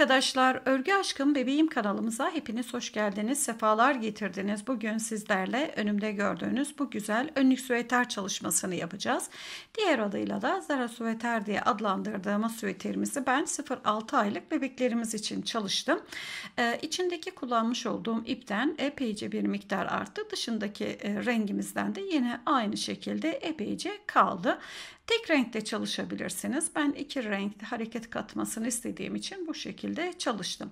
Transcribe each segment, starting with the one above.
arkadaşlar, Örgü Aşkım Bebeğim kanalımıza hepiniz hoş geldiniz, sefalar getirdiniz. Bugün sizlerle önümde gördüğünüz bu güzel önlük süveter çalışmasını yapacağız. Diğer adıyla da Zara Süveter diye adlandırdığımız süveterimizi ben 0-6 aylık bebeklerimiz için çalıştım. Ee, içindeki kullanmış olduğum ipten epeyce bir miktar arttı. Dışındaki e, rengimizden de yine aynı şekilde epeyce kaldı. Tek renkte çalışabilirsiniz. Ben iki renkte hareket katmasını istediğim için bu şekilde çalıştım.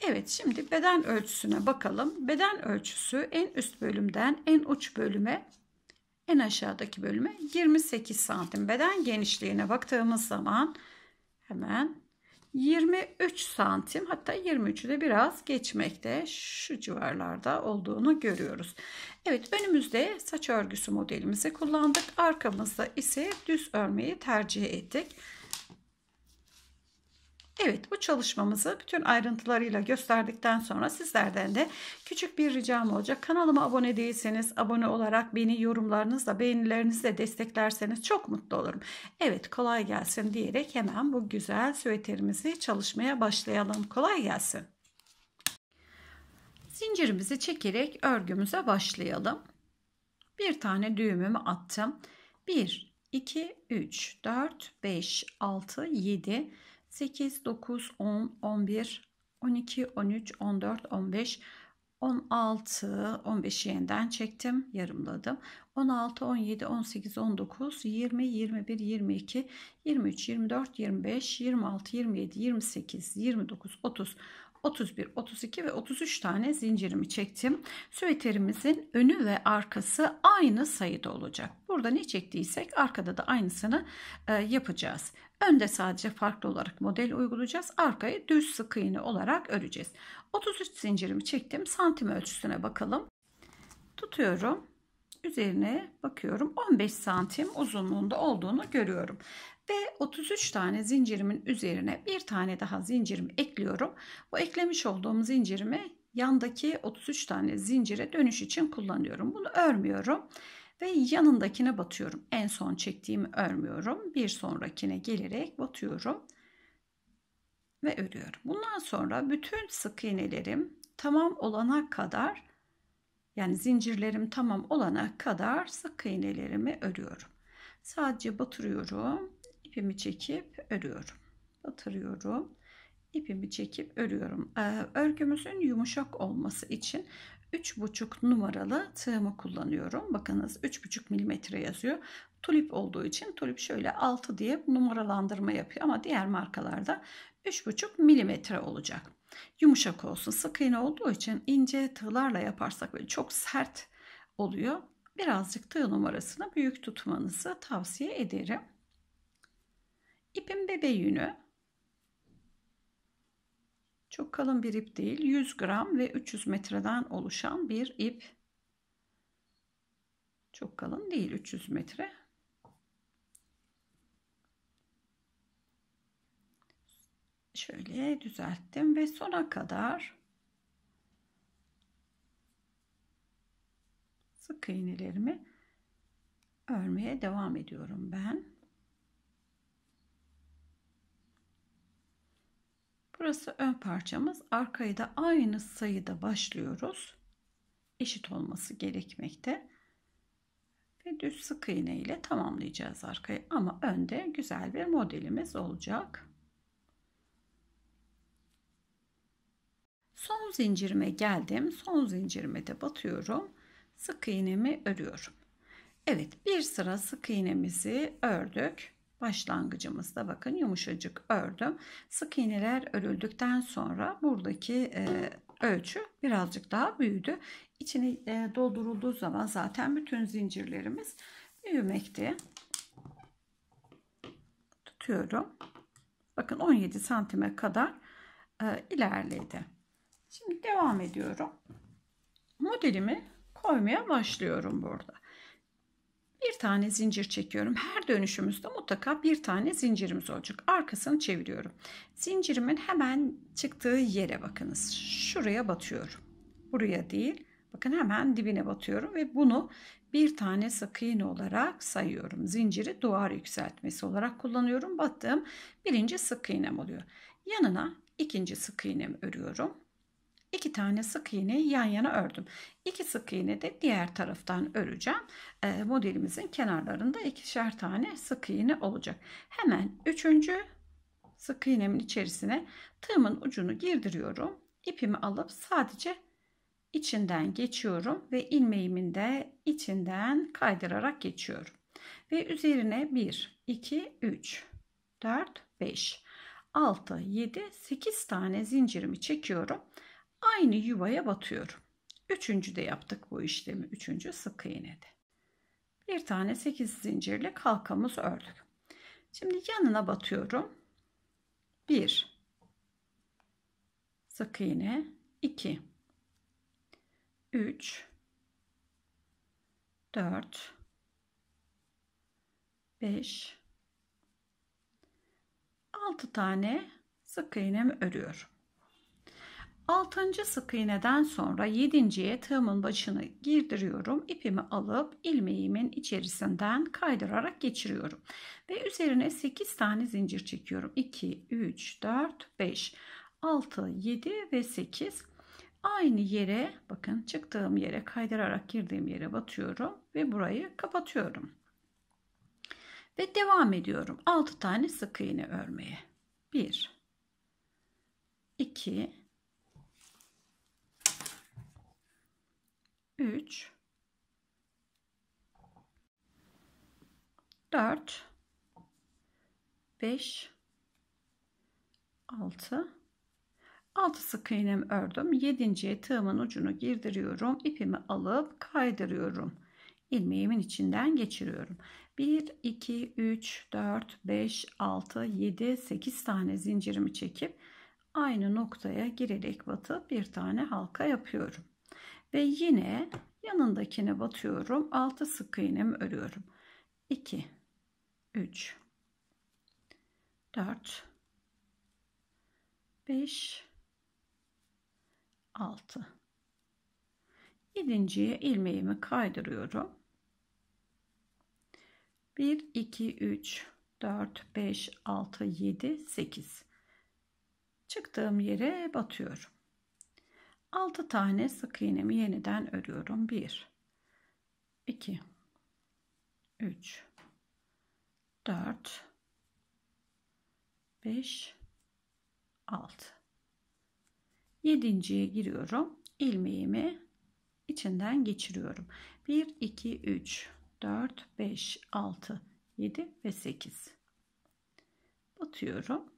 Evet şimdi beden ölçüsüne bakalım. Beden ölçüsü en üst bölümden en uç bölüme en aşağıdaki bölüme 28 santim. Beden genişliğine baktığımız zaman hemen 23 santim hatta 23'ü de biraz geçmekte şu civarlarda olduğunu görüyoruz. Evet önümüzde saç örgüsü modelimizi kullandık. Arkamızda ise düz örmeyi tercih ettik. Evet bu çalışmamızı bütün ayrıntılarıyla gösterdikten sonra sizlerden de küçük bir ricam olacak. Kanalıma abone değilseniz abone olarak beni yorumlarınızla beğenilerinizle desteklerseniz çok mutlu olurum. Evet kolay gelsin diyerek hemen bu güzel süveterimizi çalışmaya başlayalım. Kolay gelsin. Zincirimizi çekerek örgümüze başlayalım. Bir tane düğümümü attım. 1, 2, 3, 4, 5, 6, 7, 8. 8, 9, 10, 11, 12, 13, 14, 15, 16, 15'i yeniden çektim, yarımladım. 16, 17, 18, 19, 20, 21, 22, 23, 24, 25, 26, 27, 28, 29, 30, 31, 32 ve 33 tane zincirimi çektim. Süveterimizin önü ve arkası aynı sayıda olacak. Burada ne çektiysek arkada da aynısını e, yapacağız. Önde sadece farklı olarak model uygulayacağız. Arkayı düz sık iğne olarak öreceğiz. 33 zincirimi çektim. Santim ölçüsüne bakalım. Tutuyorum üzerine bakıyorum 15 santim uzunluğunda olduğunu görüyorum ve 33 tane zincirimin üzerine bir tane daha zincirim ekliyorum. Bu eklemiş olduğum zincirimi yandaki 33 tane zincire dönüş için kullanıyorum. Bunu örmüyorum ve yanındakine batıyorum. En son çektiğimi örmüyorum. Bir sonrakine gelerek batıyorum ve örüyorum. Bundan sonra bütün sık iğnelerim tamam olana kadar yani zincirlerim tamam olana kadar sık iğnelerimi örüyorum. Sadece batırıyorum ipimi çekip örüyorum. Batırıyorum. ipimi çekip örüyorum. Ee, örgümüzün yumuşak olması için 3,5 numaralı tığımı kullanıyorum. Bakınız 3,5 milimetre yazıyor. Tulip olduğu için tulip şöyle 6 diye numaralandırma yapıyor ama diğer markalarda 3,5 milimetre olacak. Yumuşak olsun. Sık iğne olduğu için ince tığlarla yaparsak böyle çok sert oluyor. Birazcık tığ numarasını büyük tutmanızı tavsiye ederim. İpin bebe yünü. Çok kalın bir ip değil. 100 gram ve 300 metreden oluşan bir ip. Çok kalın değil 300 metre. Şöyle düzelttim ve sona kadar sık iğnelerimi örmeye devam ediyorum ben. Burası ön parçamız. Arkayı da aynı sayıda başlıyoruz. Eşit olması gerekmekte. Ve düz sık iğne ile tamamlayacağız arkayı. Ama önde güzel bir modelimiz olacak. Son zincirime geldim. Son zincirime de batıyorum. Sık iğnemi örüyorum. Evet bir sıra sık iğnemizi ördük başlangıcımızda bakın yumuşacık ördüm. Sık iğneler örüldükten sonra buradaki e, ölçü birazcık daha büyüdü. İçine e, doldurulduğu zaman zaten bütün zincirlerimiz büyümekte. Tutuyorum. Bakın 17 santime kadar e, ilerledi. Şimdi devam ediyorum. Modelimi koymaya başlıyorum burada. Bir tane zincir çekiyorum. Her dönüşümüzde mutlaka bir tane zincirimiz olacak. Arkasını çeviriyorum. Zincirimin hemen çıktığı yere bakınız. Şuraya batıyorum. Buraya değil. Bakın hemen dibine batıyorum ve bunu bir tane sık iğne olarak sayıyorum. Zinciri duvar yükseltmesi olarak kullanıyorum. Battığım birinci sık iğnem oluyor. Yanına ikinci sık iğnemi örüyorum. 2 tane sık iğne yan yana ördüm. 2 sık iğne de diğer taraftan öreceğim. E, modelimizin kenarlarında ikişer tane sık iğne olacak. Hemen 3. sık iğnemin içerisine tığımın ucunu girdiriyorum. İpimi alıp sadece içinden geçiyorum ve ilmeğimin de içinden kaydırarak geçiyorum. Ve üzerine 1, 2, 3, 4, 5, 6, 7, 8 tane zincirimi çekiyorum. Aynı yuvaya batıyorum. Üçüncü de yaptık bu işlemi. Üçüncü sık iğnede. Bir tane 8 zincirli halkamız ördük. Şimdi yanına batıyorum. 1 sık iğne 2 3 4 5 6 tane sık iğnemi örüyorum. 6. sık iğneden sonra 7.ye tığımın başını girdiriyorum. İpimi alıp ilmeğimin içerisinden kaydırarak geçiriyorum. Ve üzerine 8 tane zincir çekiyorum. 2, 3, 4, 5, 6, 7 ve 8. Aynı yere bakın çıktığım yere kaydırarak girdiğim yere batıyorum ve burayı kapatıyorum. Ve devam ediyorum. 6 tane sık iğne örmeye. 1 2 3 4 5 6 6 sık iğnem ördüm. 7. tığımın ucunu girdiriyorum. ipimi alıp kaydırıyorum. Ilmeğimin içinden geçiriyorum. 1 2 3 4 5 6 7 8 tane zincirimi çekip aynı noktaya girerek batıp bir tane halka yapıyorum. Ve yine yanındakine batıyorum. 6 sık iğnemi örüyorum. 2 3 4 5 6 7.ye ilmeğimi kaydırıyorum. 1 2 3 4 5 6 7 8 çıktığım yere batıyorum. 6 tane sık iğnemi yeniden örüyorum. 1 2 3 4 5 6 Yedinciye giriyorum. ilmeğimi içinden geçiriyorum. 1 2 3 4 5 6 7 ve 8 batıyorum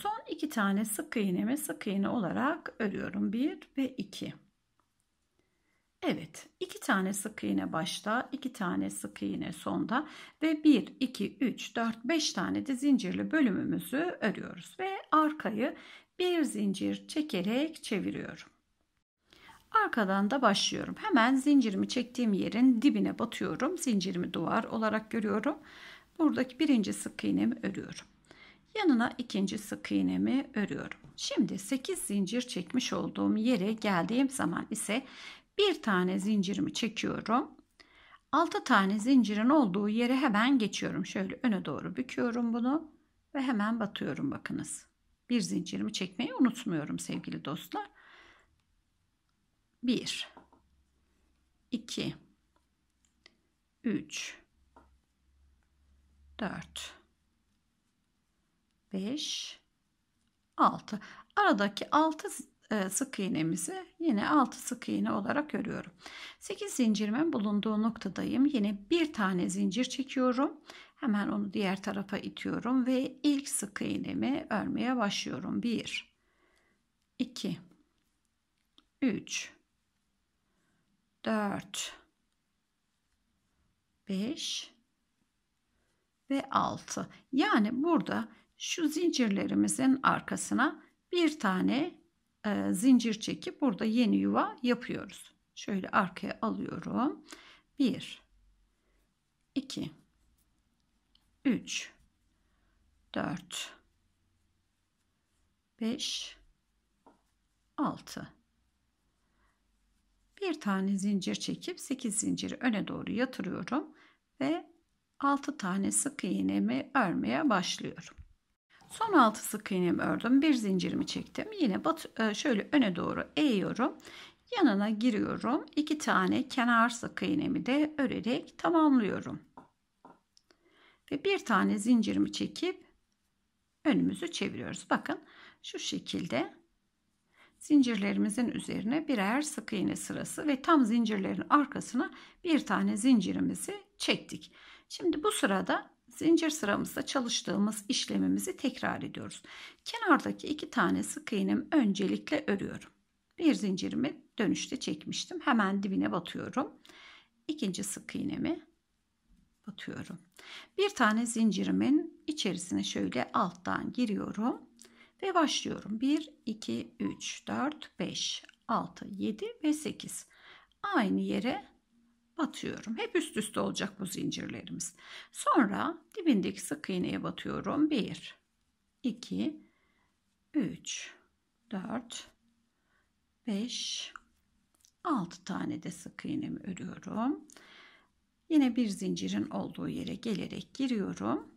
Son iki tane sık iğnemi sık iğne olarak örüyorum. 1 ve 2. Evet, iki tane sık iğne başta, iki tane sık iğne sonda ve 1, 2, 3, 4, 5 tane de zincirli bölümümüzü örüyoruz ve arkayı bir zincir çekerek çeviriyorum. Arkadan da başlıyorum. Hemen zincirimi çektiğim yerin dibine batıyorum. Zincirimi duvar olarak görüyorum. Buradaki birinci sık iğnemi örüyorum. Yanına ikinci sık iğnemi örüyorum. Şimdi 8 zincir çekmiş olduğum yere geldiğim zaman ise bir tane zincirimi çekiyorum. 6 tane zincirin olduğu yere hemen geçiyorum. Şöyle öne doğru büküyorum bunu ve hemen batıyorum bakınız. Bir zincirimi çekmeyi unutmuyorum sevgili dostlar. 1 2 3 4 5, 6. Aradaki 6 e, sık iğnemizi yine 6 sık iğne olarak örüyorum. 8 zincirimin bulunduğu noktadayım. Yine bir tane zincir çekiyorum. Hemen onu diğer tarafa itiyorum ve ilk sık iğnemi örmeye başlıyorum. 1 2 3 4 5 ve 6. Yani burada şu zincirlerimizin arkasına bir tane e, zincir çekip burada yeni yuva yapıyoruz. Şöyle arkaya alıyorum. 1 2 3 4 5 6 bir tane zincir çekip 8 zinciri öne doğru yatırıyorum ve 6 tane sık iğnemi örmeye başlıyorum. Son altı sık iğnemi ördüm. Bir zincirimi çektim. Yine bat, e, şöyle öne doğru eğiyorum. Yanına giriyorum. iki tane kenar sık iğnemi de örerek tamamlıyorum. Ve bir tane zincirimi çekip önümüzü çeviriyoruz. Bakın şu şekilde zincirlerimizin üzerine birer sık iğne sırası ve tam zincirlerin arkasına bir tane zincirimizi çektik. Şimdi bu sırada zincir sıramızda çalıştığımız işlemimizi tekrar ediyoruz. Kenardaki iki tane sık iğnemi öncelikle örüyorum. Bir zincirimi dönüşte çekmiştim. Hemen dibine batıyorum. İkinci sık iğnemi batıyorum. Bir tane zincirimin içerisine şöyle alttan giriyorum ve başlıyorum. 1 2 3 4 5 6 7 ve 8. Aynı yere batıyorum. Hep üst üste olacak bu zincirlerimiz. Sonra dibindeki sık iğneye batıyorum. 1, 2, 3, 4, 5, 6 tane de sık iğnemi örüyorum. Yine bir zincirin olduğu yere gelerek giriyorum.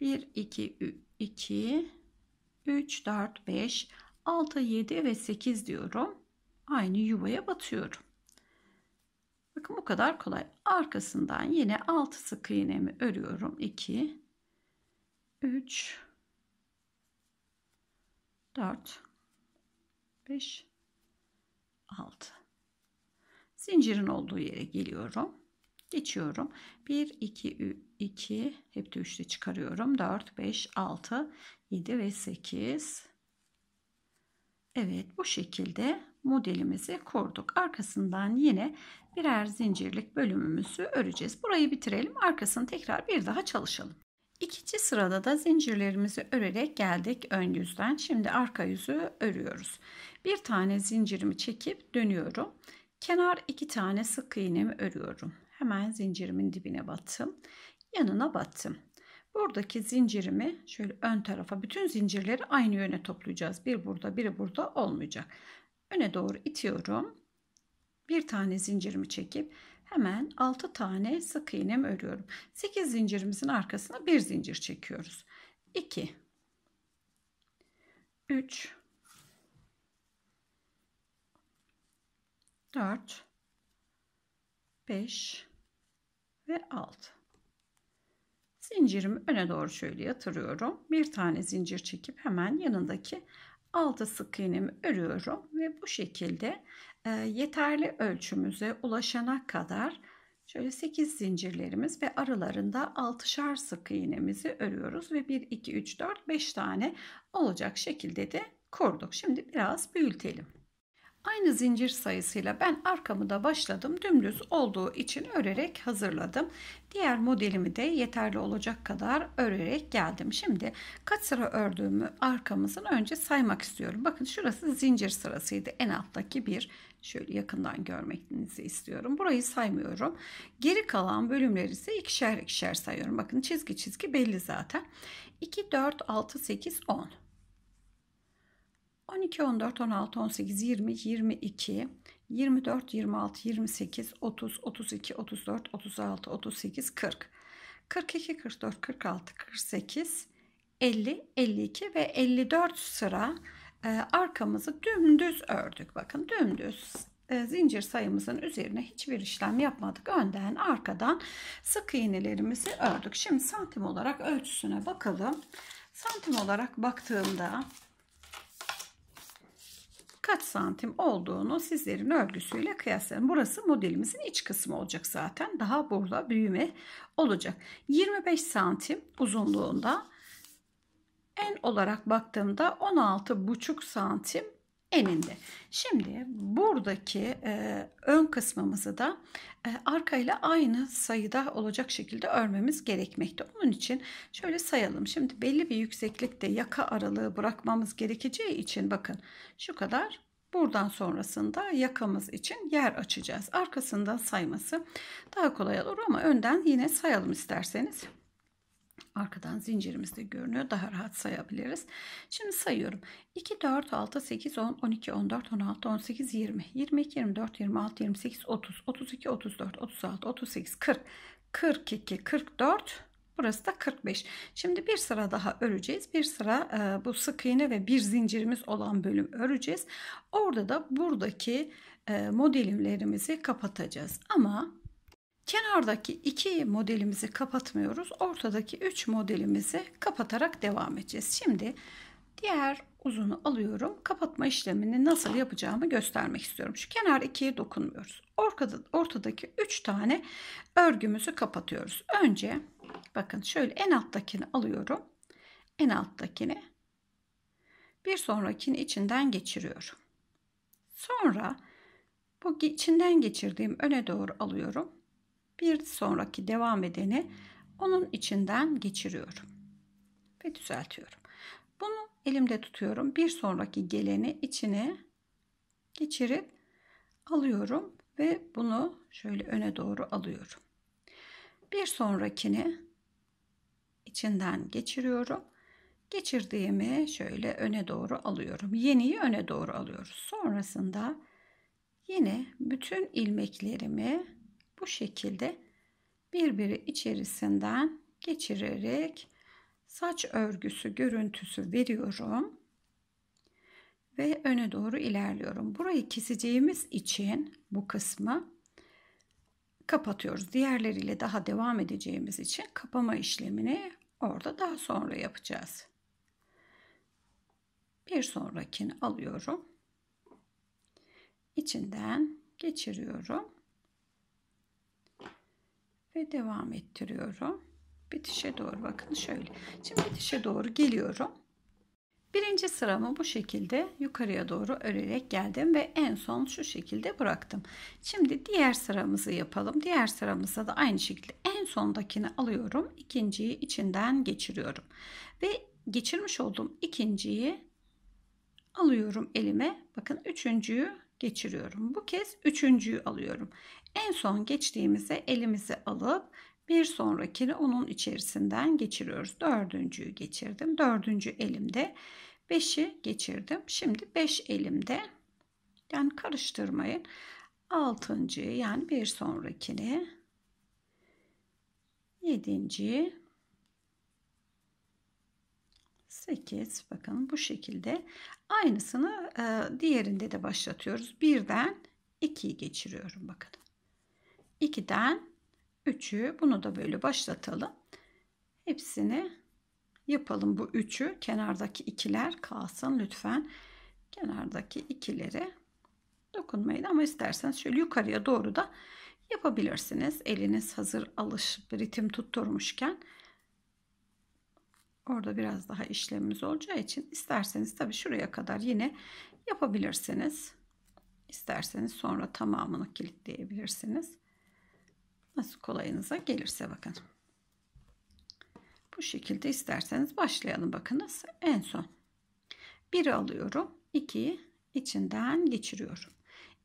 1, 2, 2, 3, 4, 5, 6, 7 ve 8 diyorum. Aynı yuvaya batıyorum. Bakın bu kadar kolay. Arkasından yine 6 sık iğnemi örüyorum. 2 3 4 5 6 Zincirin olduğu yere geliyorum. Geçiyorum. 1 2 2 hep de 3'te çıkarıyorum. 4 5 6 7 ve 8 Evet bu şekilde modelimizi kurduk. Arkasından yine birer zincirlik bölümümüzü öreceğiz. Burayı bitirelim. Arkasını tekrar bir daha çalışalım. İkinci sırada da zincirlerimizi örerek geldik ön yüzden. Şimdi arka yüzü örüyoruz. Bir tane zincirimi çekip dönüyorum. Kenar iki tane sık iğnemi örüyorum. Hemen zincirimin dibine battım. Yanına battım. Buradaki zincirimi şöyle ön tarafa bütün zincirleri aynı yöne toplayacağız. Bir burada biri burada olmayacak. Öne doğru itiyorum. Bir tane zincirimi çekip hemen 6 tane sık iğnem örüyorum. 8 zincirimizin arkasına bir zincir çekiyoruz. 2 3 4 5 ve 6 Zincirimi öne doğru şöyle yatırıyorum. Bir tane zincir çekip hemen yanındaki altı sık iğnemi örüyorum ve bu şekilde e, yeterli ölçümüze ulaşana kadar şöyle 8 zincirlerimiz ve aralarında altışar sık iğnemizi örüyoruz ve 1 2 3 4 5 tane olacak şekilde de kurduk. Şimdi biraz büyütelim. Aynı zincir sayısıyla ben arkamı da başladım. Dümdüz olduğu için örerek hazırladım. Diğer modelimi de yeterli olacak kadar örerek geldim. Şimdi kaç sıra ördüğümü arkamızın önce saymak istiyorum. Bakın şurası zincir sırasıydı. En alttaki bir şöyle yakından görmenizi istiyorum. Burayı saymıyorum. Geri kalan bölümleri ise ikişer ikişer sayıyorum. Bakın çizgi çizgi belli zaten. 2, 4, 6, 8, 10. 12, 14, 16, 18, 20, 22, 24, 26, 28, 30, 32, 34, 36, 38, 40. 42, 44, 46, 48, 50, 52 ve 54 sıra e, arkamızı dümdüz ördük. Bakın dümdüz e, zincir sayımızın üzerine hiçbir işlem yapmadık. Önden arkadan sık iğnelerimizi ördük. Şimdi santim olarak ölçüsüne bakalım. Santim olarak baktığımda kaç santim olduğunu sizlerin örgüsüyle kıyaslayın. Burası modelimizin iç kısmı olacak zaten. Daha burada büyüme olacak. 25 santim uzunluğunda en olarak baktığımda 16,5 santim eninde. Şimdi buradaki e, ön kısmımızı da e, arkayla aynı sayıda olacak şekilde örmemiz gerekmekte. Onun için şöyle sayalım. Şimdi belli bir yükseklikte yaka aralığı bırakmamız gerekeceği için bakın şu kadar Buradan sonrasında yakamız için yer açacağız. Arkasından sayması daha kolay olur ama önden yine sayalım isterseniz. Arkadan zincirimiz de görünüyor. Daha rahat sayabiliriz. Şimdi sayıyorum. 2, 4, 6, 8, 10, 12, 14, 16, 18, 20, 22, 24, 26, 28, 30, 32, 34, 36, 38, 40, 42, 44, Burası da 45. Şimdi bir sıra daha öreceğiz. Bir sıra e, bu sık iğne ve bir zincirimiz olan bölüm öreceğiz. Orada da buradaki e, modelimlerimizi kapatacağız. Ama Kenardaki iki modelimizi kapatmıyoruz. Ortadaki üç modelimizi kapatarak devam edeceğiz. Şimdi diğer uzunu alıyorum. Kapatma işlemini nasıl yapacağımı göstermek istiyorum. Şu kenar ikiye dokunmuyoruz. Ortada, ortadaki üç tane örgümüzü kapatıyoruz. Önce bakın şöyle en alttakini alıyorum. En alttakini bir sonrakini içinden geçiriyorum. Sonra bu içinden geçirdiğim öne doğru alıyorum bir sonraki devam edeni onun içinden geçiriyorum ve düzeltiyorum. Bunu elimde tutuyorum. Bir sonraki geleni içine geçirip alıyorum ve bunu şöyle öne doğru alıyorum. Bir sonrakini içinden geçiriyorum. Geçirdiğimi şöyle öne doğru alıyorum. Yeniyi öne doğru alıyoruz. Sonrasında yine bütün ilmeklerimi bu şekilde birbiri içerisinden geçirerek saç örgüsü görüntüsü veriyorum ve öne doğru ilerliyorum. Burayı keseceğimiz için bu kısmı kapatıyoruz. Diğerleriyle daha devam edeceğimiz için kapama işlemini orada daha sonra yapacağız. Bir sonrakini alıyorum. içinden geçiriyorum ve devam ettiriyorum. Bitişe doğru bakın şöyle. Şimdi bitişe doğru geliyorum. Birinci sıramı bu şekilde yukarıya doğru örerek geldim ve en son şu şekilde bıraktım. Şimdi diğer sıramızı yapalım. Diğer sıramızda da aynı şekilde en sondakini alıyorum. ikinciyi içinden geçiriyorum. Ve geçirmiş olduğum ikinciyi alıyorum elime. Bakın üçüncüyü geçiriyorum. Bu kez üçüncüyü alıyorum. En son geçtiğimize elimizi alıp bir sonrakini onun içerisinden geçiriyoruz. Dördüncüyü geçirdim. Dördüncü elimde beşi geçirdim. Şimdi beş elimde yani karıştırmayın. Altıncıyı yani bir sonrakini yedinciyi sekiz. bakın bu şekilde aynısını diğerinde de başlatıyoruz. Birden 2'yi geçiriyorum bakın. 2'den 3'ü bunu da böyle başlatalım. Hepsini yapalım bu 3'ü. Kenardaki ikiler kalsın lütfen. Kenardaki ikileri dokunmayın ama isterseniz şöyle yukarıya doğru da yapabilirsiniz. Eliniz hazır alış ritim tutturmuşken orada biraz daha işlemimiz olacağı için isterseniz tabi şuraya kadar yine yapabilirsiniz. İsterseniz sonra tamamını kilitleyebilirsiniz. Nasıl kolayınıza gelirse bakın. Bu şekilde isterseniz başlayalım bakınız. En son bir alıyorum. 2'yi içinden geçiriyorum.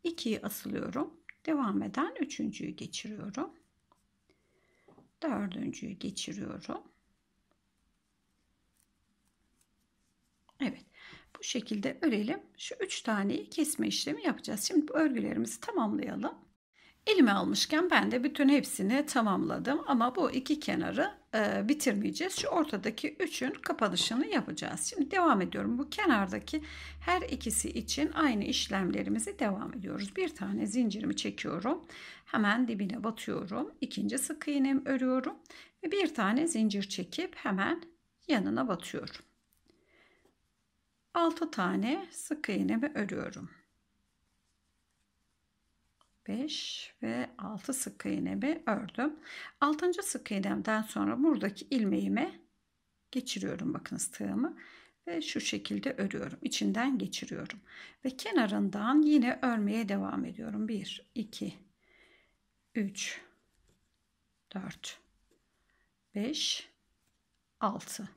2'yi asılıyorum. Devam eden üçüncüyü geçiriyorum. dördüncüyü geçiriyorum. Evet. Bu şekilde örelim. Şu üç taneyi kesme işlemi yapacağız. Şimdi bu örgülerimizi tamamlayalım. Elime almışken ben de bütün hepsini tamamladım ama bu iki kenarı e, bitirmeyeceğiz. Şu ortadaki üçün kapanışını yapacağız. Şimdi devam ediyorum. Bu kenardaki her ikisi için aynı işlemlerimizi devam ediyoruz. Bir tane zincirimi çekiyorum. Hemen dibine batıyorum. İkinci sık iğnemi örüyorum. Ve bir tane zincir çekip hemen yanına batıyorum. 6 tane sık iğnemi örüyorum. 5 ve 6 sık iğnemi ördüm. 6. sık iğnemden sonra buradaki ilmeğime geçiriyorum bakınız tığımı ve şu şekilde örüyorum. İçinden geçiriyorum ve kenarından yine örmeye devam ediyorum. 1 2 3 4 5 6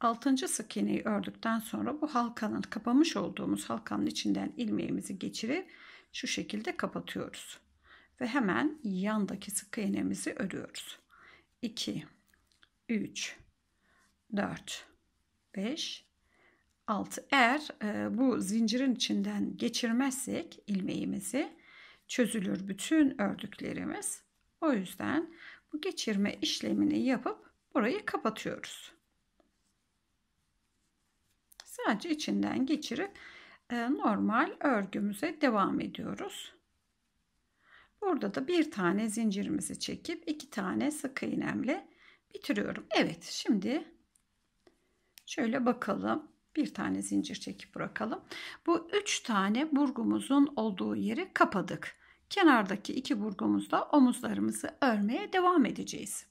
6. sık iğneyi ördükten sonra bu halkanın kapamış olduğumuz halkanın içinden ilmeğimizi geçirip şu şekilde kapatıyoruz. Ve hemen yandaki sık iğnemizi örüyoruz. 2 3 4 5 6 eğer e, bu zincirin içinden geçirmezsek ilmeğimizi çözülür bütün ördüklerimiz. O yüzden bu geçirme işlemini yapıp burayı kapatıyoruz. Sadece içinden geçirip ee, normal örgümüze devam ediyoruz. Burada da bir tane zincirimizi çekip iki tane sık iğnemle bitiriyorum. Evet şimdi şöyle bakalım. Bir tane zincir çekip bırakalım. Bu üç tane burgumuzun olduğu yeri kapadık. Kenardaki iki burgumuzda omuzlarımızı örmeye devam edeceğiz.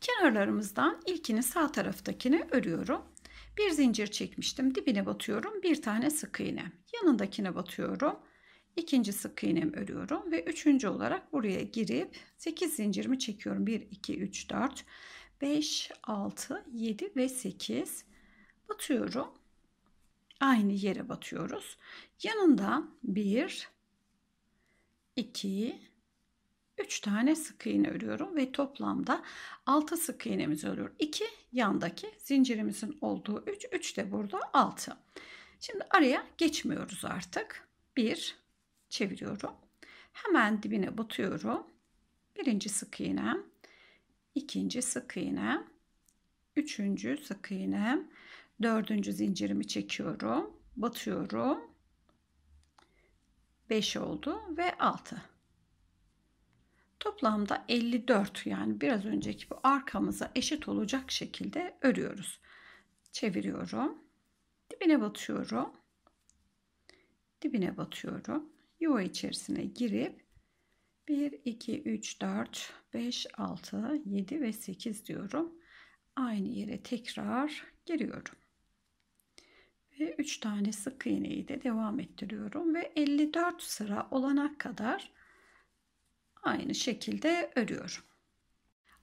Kenarlarımızdan ilkini sağ taraftakini örüyorum. Bir zincir çekmiştim. Dibine batıyorum. Bir tane sık iğne. Yanındakine batıyorum. İkinci sık iğnemi örüyorum ve üçüncü olarak buraya girip 8 zincirimi çekiyorum. 1, 2, 3, 4, 5, 6, 7 ve 8 batıyorum. Aynı yere batıyoruz. Yanında 1, 2, 3 tane sık iğne örüyorum ve toplamda 6 sık iğnemiz örüyor. 2 yandaki zincirimizin olduğu 3, 3 de burada 6. Şimdi araya geçmiyoruz artık. 1 çeviriyorum. Hemen dibine batıyorum. Birinci sık iğne, ikinci sık iğne, üçüncü sık iğne, dördüncü zincirimi çekiyorum, batıyorum. 5 oldu ve 6. Toplamda 54 yani biraz önceki bu arkamıza eşit olacak şekilde örüyoruz. Çeviriyorum. Dibine batıyorum. Dibine batıyorum. Yuva içerisine girip 1, 2, 3, 4, 5, 6, 7 ve 8 diyorum. Aynı yere tekrar giriyorum. Ve 3 tane sık iğneyi de devam ettiriyorum. Ve 54 sıra olana kadar aynı şekilde örüyorum.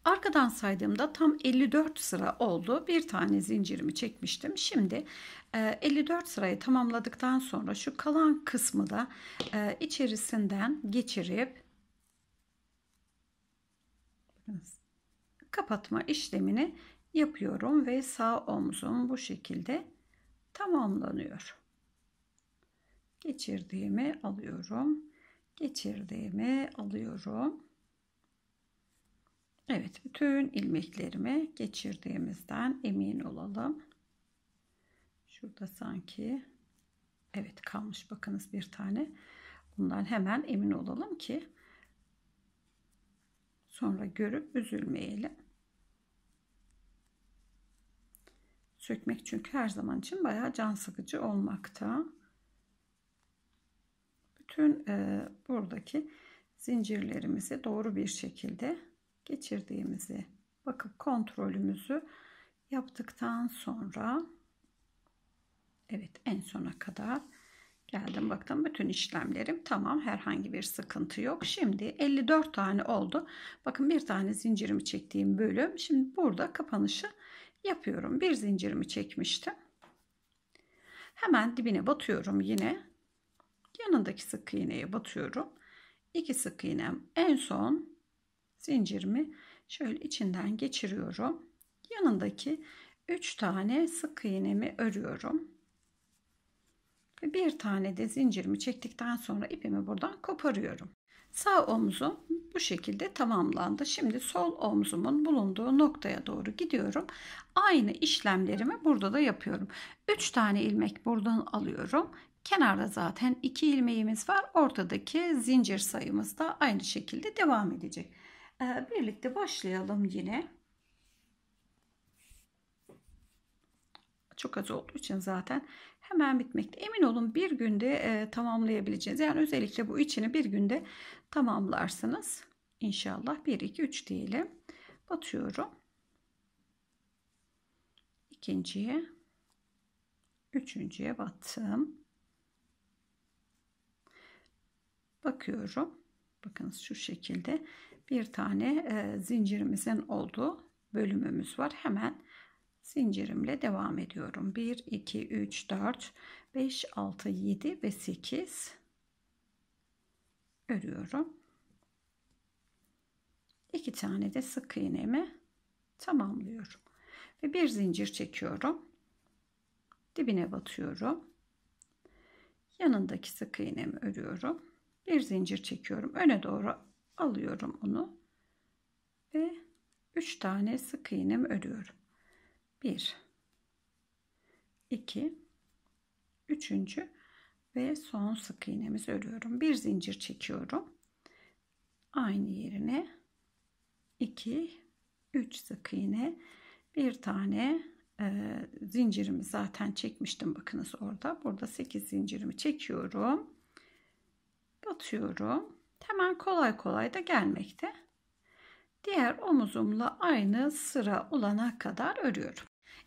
Arkadan saydığımda tam 54 sıra oldu. Bir tane zincirimi çekmiştim. Şimdi 54 e, sırayı tamamladıktan sonra şu kalan kısmı da e, içerisinden geçirip kapatma işlemini yapıyorum ve sağ omzum bu şekilde tamamlanıyor. Geçirdiğimi alıyorum geçirdiğimi alıyorum. Evet bütün ilmeklerimi geçirdiğimizden emin olalım. Şurada sanki evet kalmış bakınız bir tane. Bundan hemen emin olalım ki sonra görüp üzülmeyelim. Sökmek çünkü her zaman için bayağı can sıkıcı olmakta bütün e, buradaki zincirlerimizi doğru bir şekilde geçirdiğimizi bakıp kontrolümüzü yaptıktan sonra evet en sona kadar geldim baktım bütün işlemlerim tamam herhangi bir sıkıntı yok şimdi 54 tane oldu bakın bir tane zincirimi çektiğim bölüm şimdi burada kapanışı yapıyorum bir zincirimi çekmiştim hemen dibine batıyorum yine yanındaki sık iğneye batıyorum. 2 sık iğnem en son zincirimi şöyle içinden geçiriyorum. Yanındaki 3 tane sık iğnemi örüyorum. Ve bir tane de zincirimi çektikten sonra ipimi buradan koparıyorum. Sağ omzum bu şekilde tamamlandı. Şimdi sol omzumun bulunduğu noktaya doğru gidiyorum. Aynı işlemlerimi burada da yapıyorum. 3 tane ilmek buradan alıyorum. Kenarda zaten 2 ilmeğimiz var. Ortadaki zincir sayımız da aynı şekilde devam edecek. Ee, birlikte başlayalım yine. Çok az olduğu için zaten hemen bitmekte. Emin olun bir günde e, tamamlayabileceğiniz. Yani özellikle bu içini bir günde tamamlarsınız. İnşallah 1 2 3 diyelim. Batıyorum. İkinciye, üçüncüye battım. bakıyorum. Bakınız şu şekilde bir tane e, zincirimizin olduğu bölümümüz var. Hemen zincirimle devam ediyorum. 1, 2, 3, 4, 5, 6, 7 ve 8 örüyorum. 2 tane de sık iğnemi tamamlıyorum. Ve bir zincir çekiyorum. Dibine batıyorum. Yanındaki sık iğnemi örüyorum bir zincir çekiyorum. Öne doğru alıyorum onu ve 3 tane sık iğnemi örüyorum. 1 2 3. ve son sık iğnemizi örüyorum. Bir zincir çekiyorum. Aynı yerine 2 3 sık iğne bir tane e, zincirimi zaten çekmiştim bakınız orada burada 8 zincirimi çekiyorum batıyorum. Hemen kolay kolay da gelmekte. Diğer omuzumla aynı sıra olana kadar örüyorum.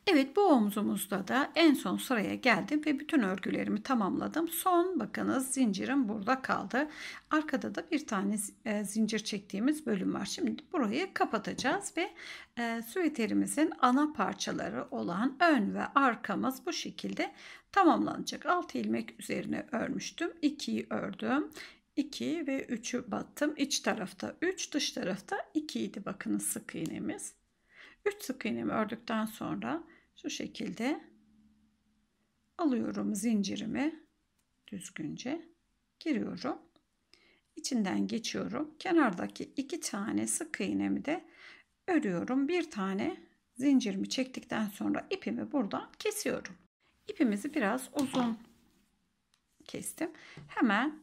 Evet bu omuzumuzda da en son sıraya geldim ve bütün örgülerimi tamamladım. Son bakınız zincirim burada kaldı. Arkada da bir tane e, zincir çektiğimiz bölüm var. Şimdi burayı kapatacağız ve e, süveterimizin ana parçaları olan ön ve arkamız bu şekilde tamamlanacak. 6 ilmek üzerine örmüştüm. 2'yi ördüm. 2 ve 3'ü battım. İç tarafta 3, dış tarafta 2 idi bakın sık iğnemiz. 3 sık iğnemi ördükten sonra şu şekilde alıyorum zincirimi düzgünce giriyorum. İçinden geçiyorum. Kenardaki iki tane sık iğnemi de örüyorum. Bir tane zincirimi çektikten sonra ipimi buradan kesiyorum ipimizi biraz uzun kestim. Hemen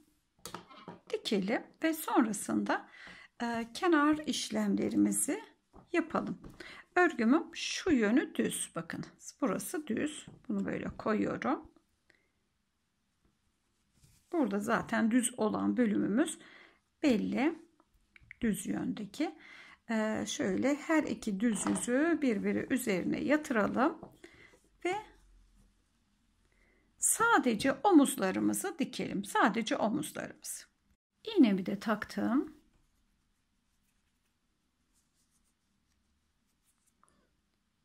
dikelim ve sonrasında e, kenar işlemlerimizi yapalım. Örgümün şu yönü düz. Bakın burası düz. Bunu böyle koyuyorum. Burada zaten düz olan bölümümüz belli. Düz yöndeki. Ee, şöyle her iki düz yüzü birbiri üzerine yatıralım. Ve Sadece omuzlarımızı dikelim. Sadece omuzlarımızı. İğnemi de taktım.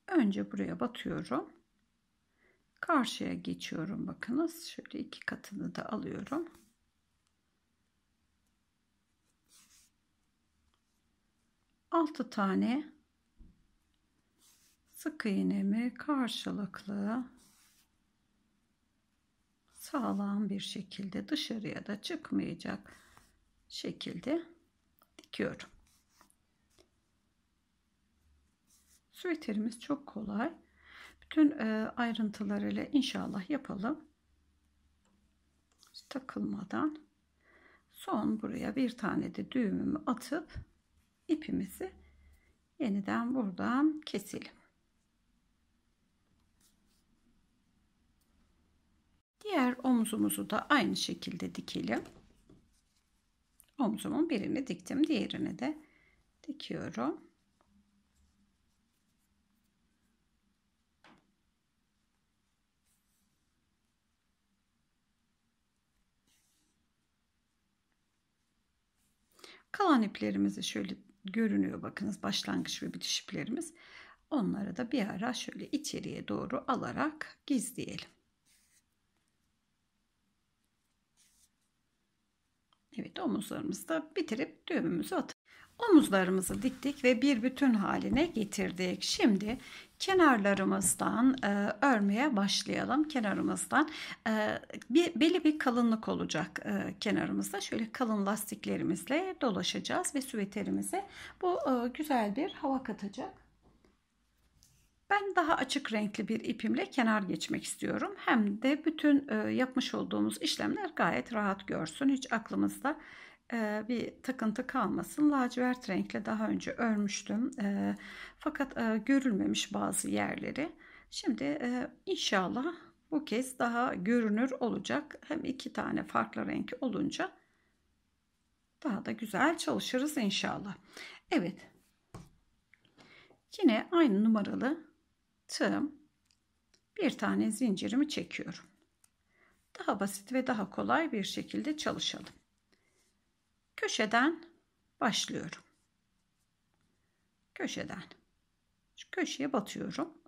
Önce buraya batıyorum. Karşıya geçiyorum bakınız. Şöyle iki katını da alıyorum. Altı tane sık iğnemi karşılıklı sağlam bir şekilde dışarıya da çıkmayacak şekilde dikiyorum. Süveterimiz çok kolay. Bütün e, ayrıntılarıyla inşallah yapalım. Takılmadan son buraya bir tane de düğümümü atıp ipimizi yeniden buradan keselim. Diğer omzumuzu da aynı şekilde dikelim. Omzumun birini diktim. Diğerini de dikiyorum. Kalan iplerimizi şöyle görünüyor bakınız başlangıç ve bitiş iplerimiz. Onları da bir ara şöyle içeriye doğru alarak gizleyelim. Evet omuzlarımızı da bitirip düğümümüzü at. Omuzlarımızı diktik ve bir bütün haline getirdik. Şimdi kenarlarımızdan e, örmeye başlayalım. Kenarımızdan e, bir, belli bir kalınlık olacak e, kenarımızda. Şöyle kalın lastiklerimizle dolaşacağız ve süveterimize bu e, güzel bir hava katacak. Ben daha açık renkli bir ipimle kenar geçmek istiyorum. Hem de bütün e, yapmış olduğumuz işlemler gayet rahat görsün. Hiç aklımızda e, bir takıntı kalmasın. Lacivert renkle daha önce örmüştüm. E, fakat görülmemiş bazı yerleri. Şimdi inşallah bu kez daha görünür olacak. Hem iki tane farklı renk olunca daha da güzel çalışırız inşallah. Evet. Yine aynı numaralı tığım bir tane zincirimi çekiyorum. Daha basit ve daha kolay bir şekilde çalışalım. Köşeden başlıyorum. Köşeden. Şu köşeye batıyorum.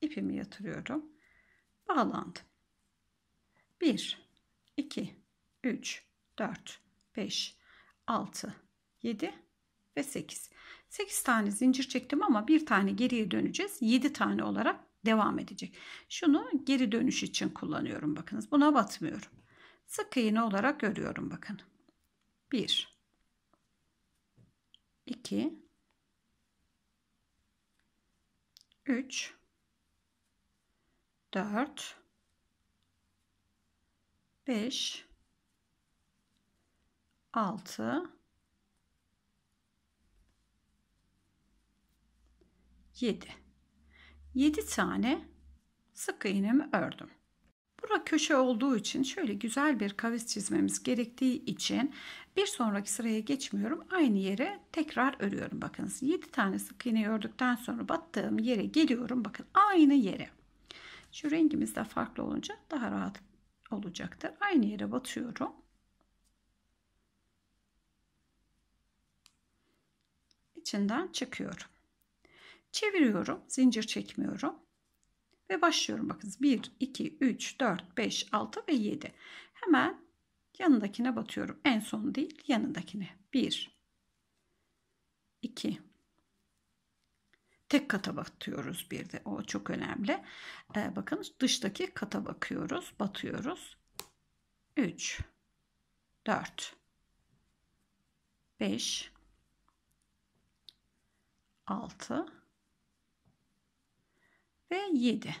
İpimi yatırıyorum. Bağlandım. 1 2 3 4 5 6, 7 ve 8. 8 tane zincir çektim ama bir tane geriye döneceğiz. 7 tane olarak devam edecek. Şunu geri dönüş için kullanıyorum bakınız. Buna batmıyorum. Sık iğne olarak örüyorum bakın. 1 2 3 4 5 6 7 7 tane sık iğnemi ördüm. Bura köşe olduğu için şöyle güzel bir kavis çizmemiz gerektiği için bir sonraki sıraya geçmiyorum. Aynı yere tekrar örüyorum. Bakınız 7 tane sık iğne ördükten sonra battığım yere geliyorum. Bakın aynı yere. Şu rengimiz de farklı olunca daha rahat olacaktır. Aynı yere batıyorum. içinden çıkıyorum. Çeviriyorum. Zincir çekmiyorum. Ve başlıyorum. Bakın 1, 2, 3, 4, 5, 6 ve 7. Hemen yanındakine batıyorum. En son değil yanındakine. 1, 2, tek kata batıyoruz bir de o çok önemli. Ee, bakın dıştaki kata bakıyoruz, batıyoruz. 3 4 5 6 ve 7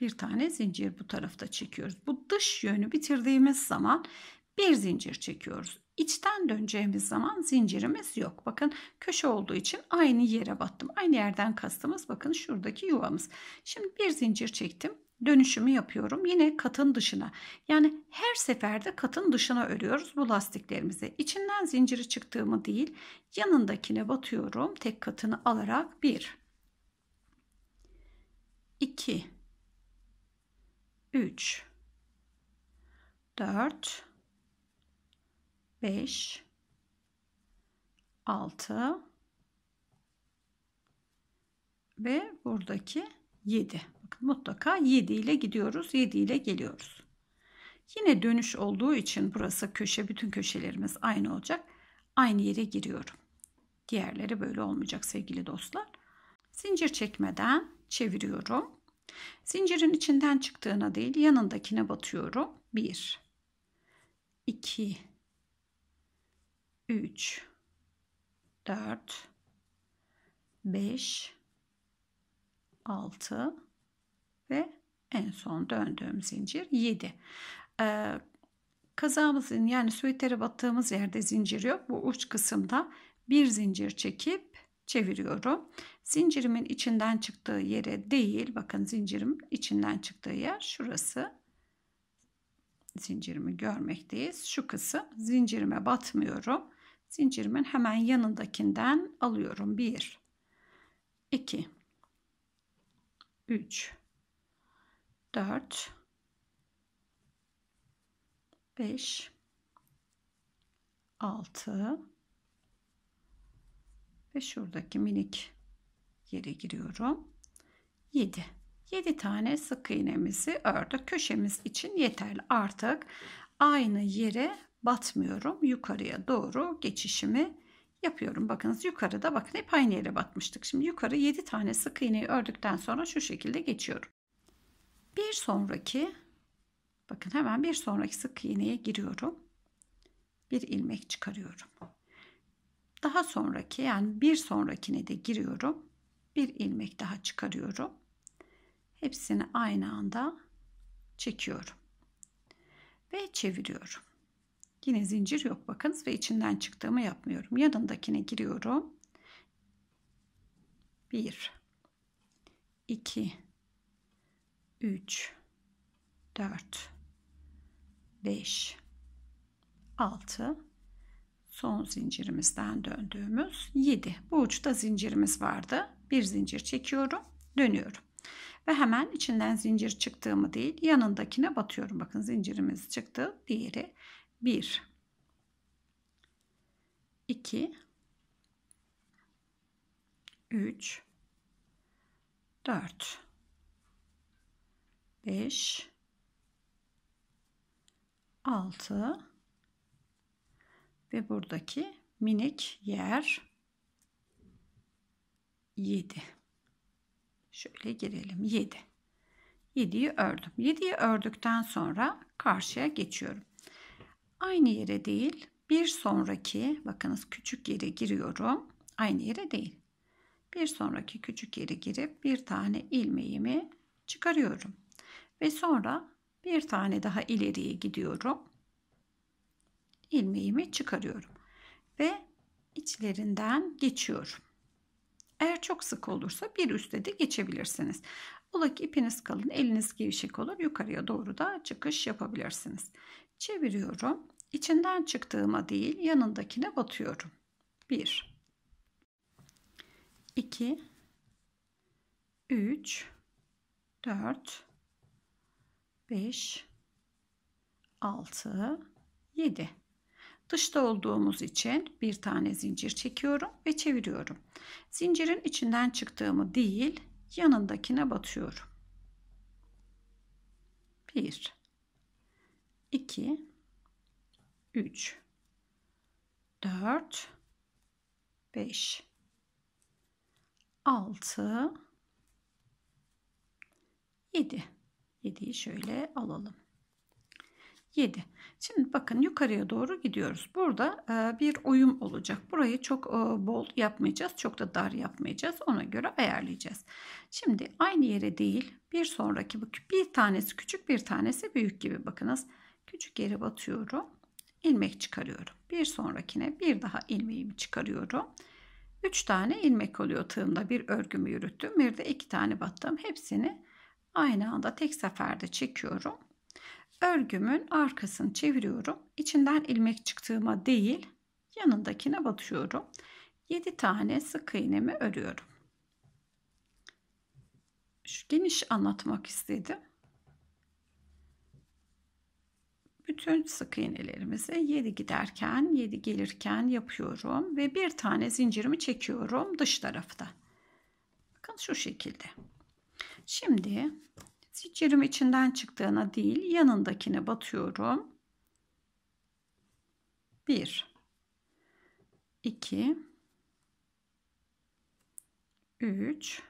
bir tane zincir bu tarafta çekiyoruz. Bu dış yönü bitirdiğimiz zaman bir zincir çekiyoruz. İçten döneceğimiz zaman zincirimiz yok. Bakın köşe olduğu için aynı yere battım. Aynı yerden kastımız bakın şuradaki yuvamız. Şimdi bir zincir çektim dönüşümü yapıyorum. Yine katın dışına. Yani her seferde katın dışına örüyoruz bu lastiklerimizi. içinden zinciri çıktığımı değil, yanındakine batıyorum. Tek katını alarak 1 2 3 4 5 6 ve buradaki 7 mutlaka 7 ile gidiyoruz 7 ile geliyoruz. Yine dönüş olduğu için burası köşe bütün köşelerimiz aynı olacak. Aynı yere giriyorum. Diğerleri böyle olmayacak sevgili dostlar. Zincir çekmeden çeviriyorum. Zincirin içinden çıktığına değil yanındakine batıyorum. 1 2 3 4 5 6 ve en son döndüğüm zincir 7. Ee, kazağımızın yani süvetere battığımız yerde zincir yok. Bu uç kısımda bir zincir çekip çeviriyorum. Zincirimin içinden çıktığı yere değil bakın zincirim içinden çıktığı yer şurası. Zincirimi görmekteyiz. Şu kısım zincirime batmıyorum. Zincirimin hemen yanındakinden alıyorum. 1 2 3 4 5 6 ve şuradaki minik yere giriyorum. 7. 7 tane sık iğnemizi ördük. Köşemiz için yeterli. Artık aynı yere batmıyorum. Yukarıya doğru geçişimi yapıyorum. Bakınız yukarıda bakın hep aynı yere batmıştık. Şimdi yukarı 7 tane sık iğneyi ördükten sonra şu şekilde geçiyorum. Bir sonraki bakın hemen bir sonraki sık iğneye giriyorum. Bir ilmek çıkarıyorum. Daha sonraki yani bir sonrakine de giriyorum. Bir ilmek daha çıkarıyorum. Hepsini aynı anda çekiyorum. Ve çeviriyorum. Yine zincir yok bakınız ve içinden çıktığımı yapmıyorum. Yanındakine giriyorum. 1 2 3 4 5 6 son zincirimizden döndüğümüz 7 bu uçta zincirimiz vardı bir zincir çekiyorum dönüyorum ve hemen içinden zincir çıktığımı değil yanındakine batıyorum bakın zincirimiz çıktı diğeri 1 2 3 4 5 6 ve buradaki minik yer 7. Şöyle girelim 7. 7'yi ördüm. 7'yi ördükten sonra karşıya geçiyorum. Aynı yere değil bir sonraki bakınız küçük yere giriyorum. Aynı yere değil. Bir sonraki küçük yere girip bir tane ilmeğimi çıkarıyorum. Ve sonra bir tane daha ileriye gidiyorum. ilmeğimi çıkarıyorum. Ve içlerinden geçiyorum. Eğer çok sık olursa bir üstte de geçebilirsiniz. Ola ki ipiniz kalın, eliniz gevşek olur. Yukarıya doğru da çıkış yapabilirsiniz. Çeviriyorum. içinden çıktığıma değil yanındakine batıyorum. 1 2 3 4 5, 6, 7. Dışta olduğumuz için bir tane zincir çekiyorum ve çeviriyorum. Zincirin içinden çıktığımı değil, yanındakine batıyorum. 1 2 3 4 5 6 7 7'yi şöyle alalım. 7. Şimdi bakın yukarıya doğru gidiyoruz. Burada e, bir uyum olacak. Burayı çok e, bol yapmayacağız. Çok da dar yapmayacağız. Ona göre ayarlayacağız. Şimdi aynı yere değil bir sonraki bir tanesi küçük bir tanesi büyük gibi bakınız. Küçük yere batıyorum. ilmek çıkarıyorum. Bir sonrakine bir daha ilmeğimi çıkarıyorum. 3 tane ilmek oluyor tığımda bir örgümü yürüttüm. Bir de 2 tane battım. Hepsini aynı anda tek seferde çekiyorum. Örgümün arkasını çeviriyorum. İçinden ilmek çıktığıma değil yanındakine batıyorum. 7 tane sık iğnemi örüyorum. Şu geniş anlatmak istedim. bütün sık iğnelerimizi 7 giderken 7 gelirken yapıyorum ve bir tane zincirimi çekiyorum dış tarafta. Bakın şu şekilde. Şimdi zincirim içinden çıktığına değil yanındakine batıyorum. 1 2 3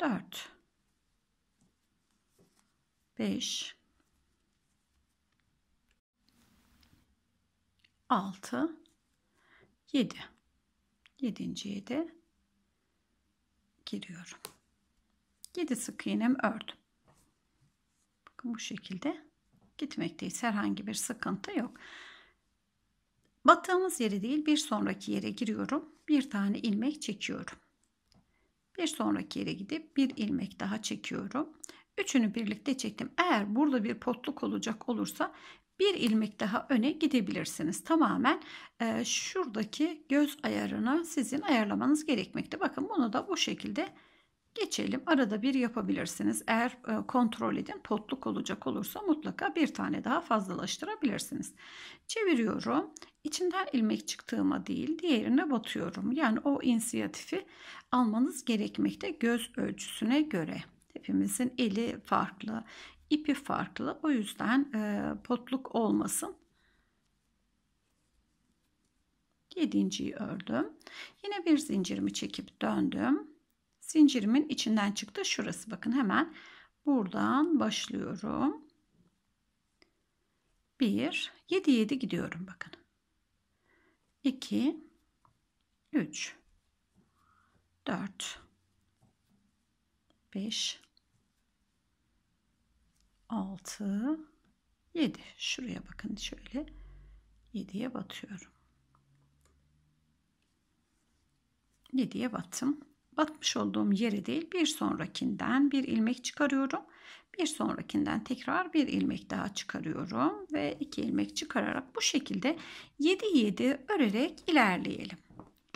4 5 6 7 7. de giriyorum. 7 sık iğnem ördüm. Bakın bu şekilde gitmekteyiz. Herhangi bir sıkıntı yok. Battığımız yeri değil bir sonraki yere giriyorum. Bir tane ilmek çekiyorum. Bir sonraki yere gidip bir ilmek daha çekiyorum. Üçünü birlikte çektim. Eğer burada bir potluk olacak olursa bir ilmek daha öne gidebilirsiniz. Tamamen e, şuradaki göz ayarını sizin ayarlamanız gerekmekte. Bakın bunu da bu şekilde Geçelim. Arada bir yapabilirsiniz. Eğer e, kontrol edin potluk olacak olursa mutlaka bir tane daha fazlalaştırabilirsiniz. Çeviriyorum. İçinden ilmek çıktığıma değil diğerine batıyorum. Yani o inisiyatifi almanız gerekmekte göz ölçüsüne göre. Hepimizin eli farklı, ipi farklı. O yüzden e, potluk olmasın. 7.yi ördüm. Yine bir zincirimi çekip döndüm Zincirimin içinden çıktı şurası. Bakın hemen buradan başlıyorum. 1 7 7 gidiyorum bakın. 2 3 4 5 6 7 şuraya bakın şöyle 7'ye batıyorum. 7'ye battım batmış olduğum yere değil bir sonrakinden bir ilmek çıkarıyorum. Bir sonrakinden tekrar bir ilmek daha çıkarıyorum ve iki ilmek çıkararak bu şekilde 7 7 örerek ilerleyelim.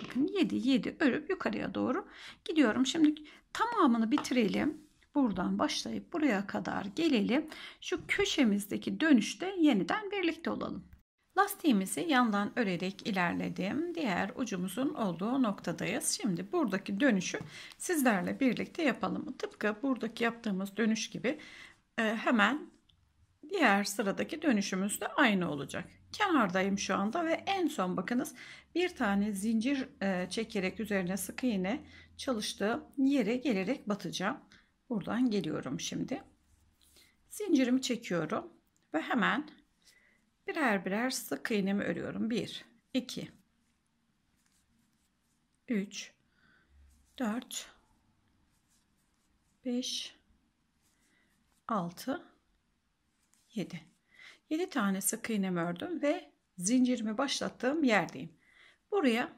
Bakın 7 7 örüp yukarıya doğru gidiyorum. Şimdi tamamını bitirelim. Buradan başlayıp buraya kadar gelelim. Şu köşemizdeki dönüşte yeniden birlikte olalım. Lastiğimizi yandan örerek ilerledim. Diğer ucumuzun olduğu noktadayız. Şimdi buradaki dönüşü sizlerle birlikte yapalım. Tıpkı buradaki yaptığımız dönüş gibi e, hemen diğer sıradaki dönüşümüz de aynı olacak. Kenardayım şu anda ve en son bakınız bir tane zincir e, çekerek üzerine sık iğne çalıştığım yere gelerek batacağım. Buradan geliyorum şimdi. Zincirimi çekiyorum ve hemen Birer birer sık iğnemi örüyorum. 1, 2, 3, 4, 5, 6, 7. 7 tane sık iğnemi ördüm ve zincirimi başlattığım yerdeyim. Buraya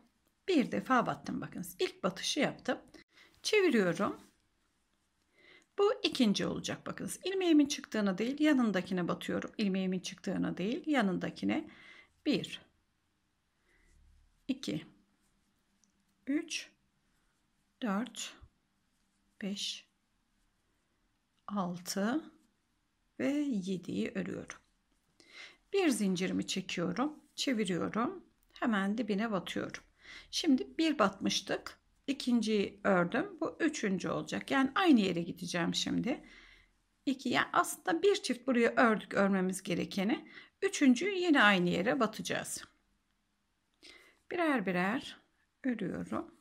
bir defa battım bakınız. İlk batışı yaptım. Çeviriyorum. Bu ikinci olacak bakınız. İlmeğimin çıktığına değil yanındakine batıyorum. İlmeğimin çıktığına değil yanındakine. 1 2 3 4 5 6 ve 7'yi örüyorum. Bir zincirimi çekiyorum, çeviriyorum. Hemen dibine batıyorum. Şimdi bir batmıştık ikinciyi ördüm. Bu üçüncü olacak. Yani aynı yere gideceğim şimdi. 2 yani aslında bir çift buraya ördük örmemiz gerekeni. Üçüncü yine aynı yere batacağız. Birer birer örüyorum.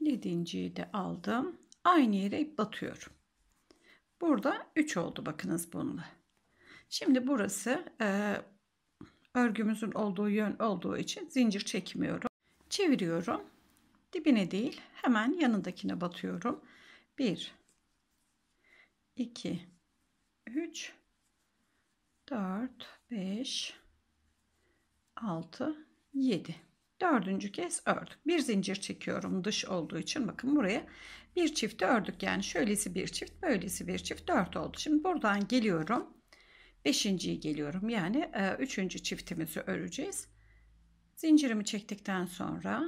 Yedinciyi de aldım. Aynı yere ip batıyorum. Burada 3 oldu bakınız bununla. Şimdi burası e, örgümüzün olduğu yön olduğu için zincir çekmiyorum. Çeviriyorum. Dibine değil hemen yanındakine batıyorum. 1 2 3 4 5 6 7 dördüncü kez ördük bir zincir çekiyorum dış olduğu için bakın buraya bir çift ördük yani şöylesi bir çift böylesi bir çift dört oldu şimdi buradan geliyorum Beşinciyi geliyorum. Yani e, üçüncü çiftimizi öreceğiz. Zincirimi çektikten sonra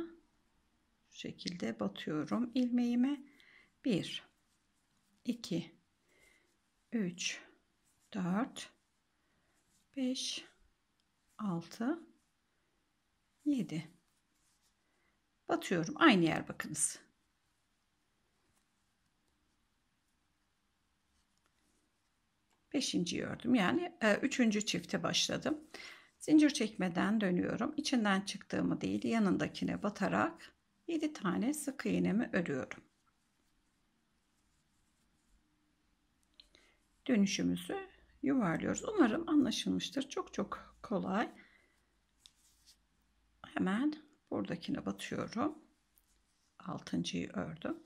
şu şekilde batıyorum ilmeğime. bir iki üç dört beş altı yedi batıyorum. Aynı yer bakınız. beşinci ördüm. Yani e, üçüncü çifte başladım. Zincir çekmeden dönüyorum. İçinden çıktığımı değil yanındakine batarak 7 tane sık iğnemi örüyorum. Dönüşümüzü yuvarlıyoruz. Umarım anlaşılmıştır. Çok çok kolay. Hemen buradakine batıyorum. Altıncıyı ördüm.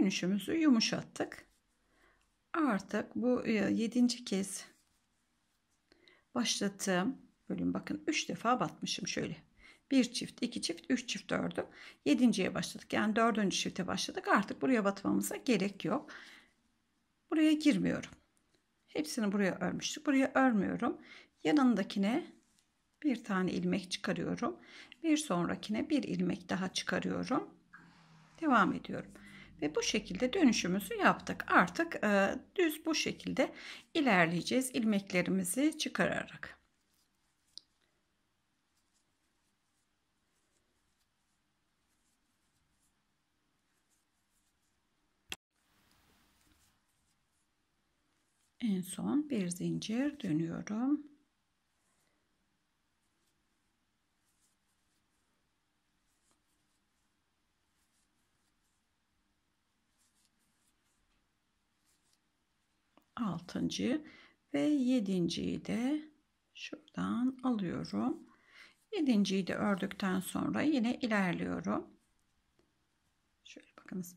dönüşümüzü yumuşattık. Artık bu e, yedinci kez başlattığım bölüm bakın 3 defa batmışım şöyle. 1 çift, 2 çift, 3 çift ördüm. 7.ye başladık. Yani 4. çifte başladık. Artık buraya batmamıza gerek yok. Buraya girmiyorum. Hepsini buraya örmüştük. Buraya örmüyorum. Yanındakine bir tane ilmek çıkarıyorum. Bir sonrakine bir ilmek daha çıkarıyorum. Devam ediyorum. Ve bu şekilde dönüşümüzü yaptık. Artık e, düz bu şekilde ilerleyeceğiz ilmeklerimizi çıkararak. En son bir zincir dönüyorum. altıncıyı ve yedinciyi de şuradan alıyorum. Yedinciyi de ördükten sonra yine ilerliyorum. Şöyle bakınız.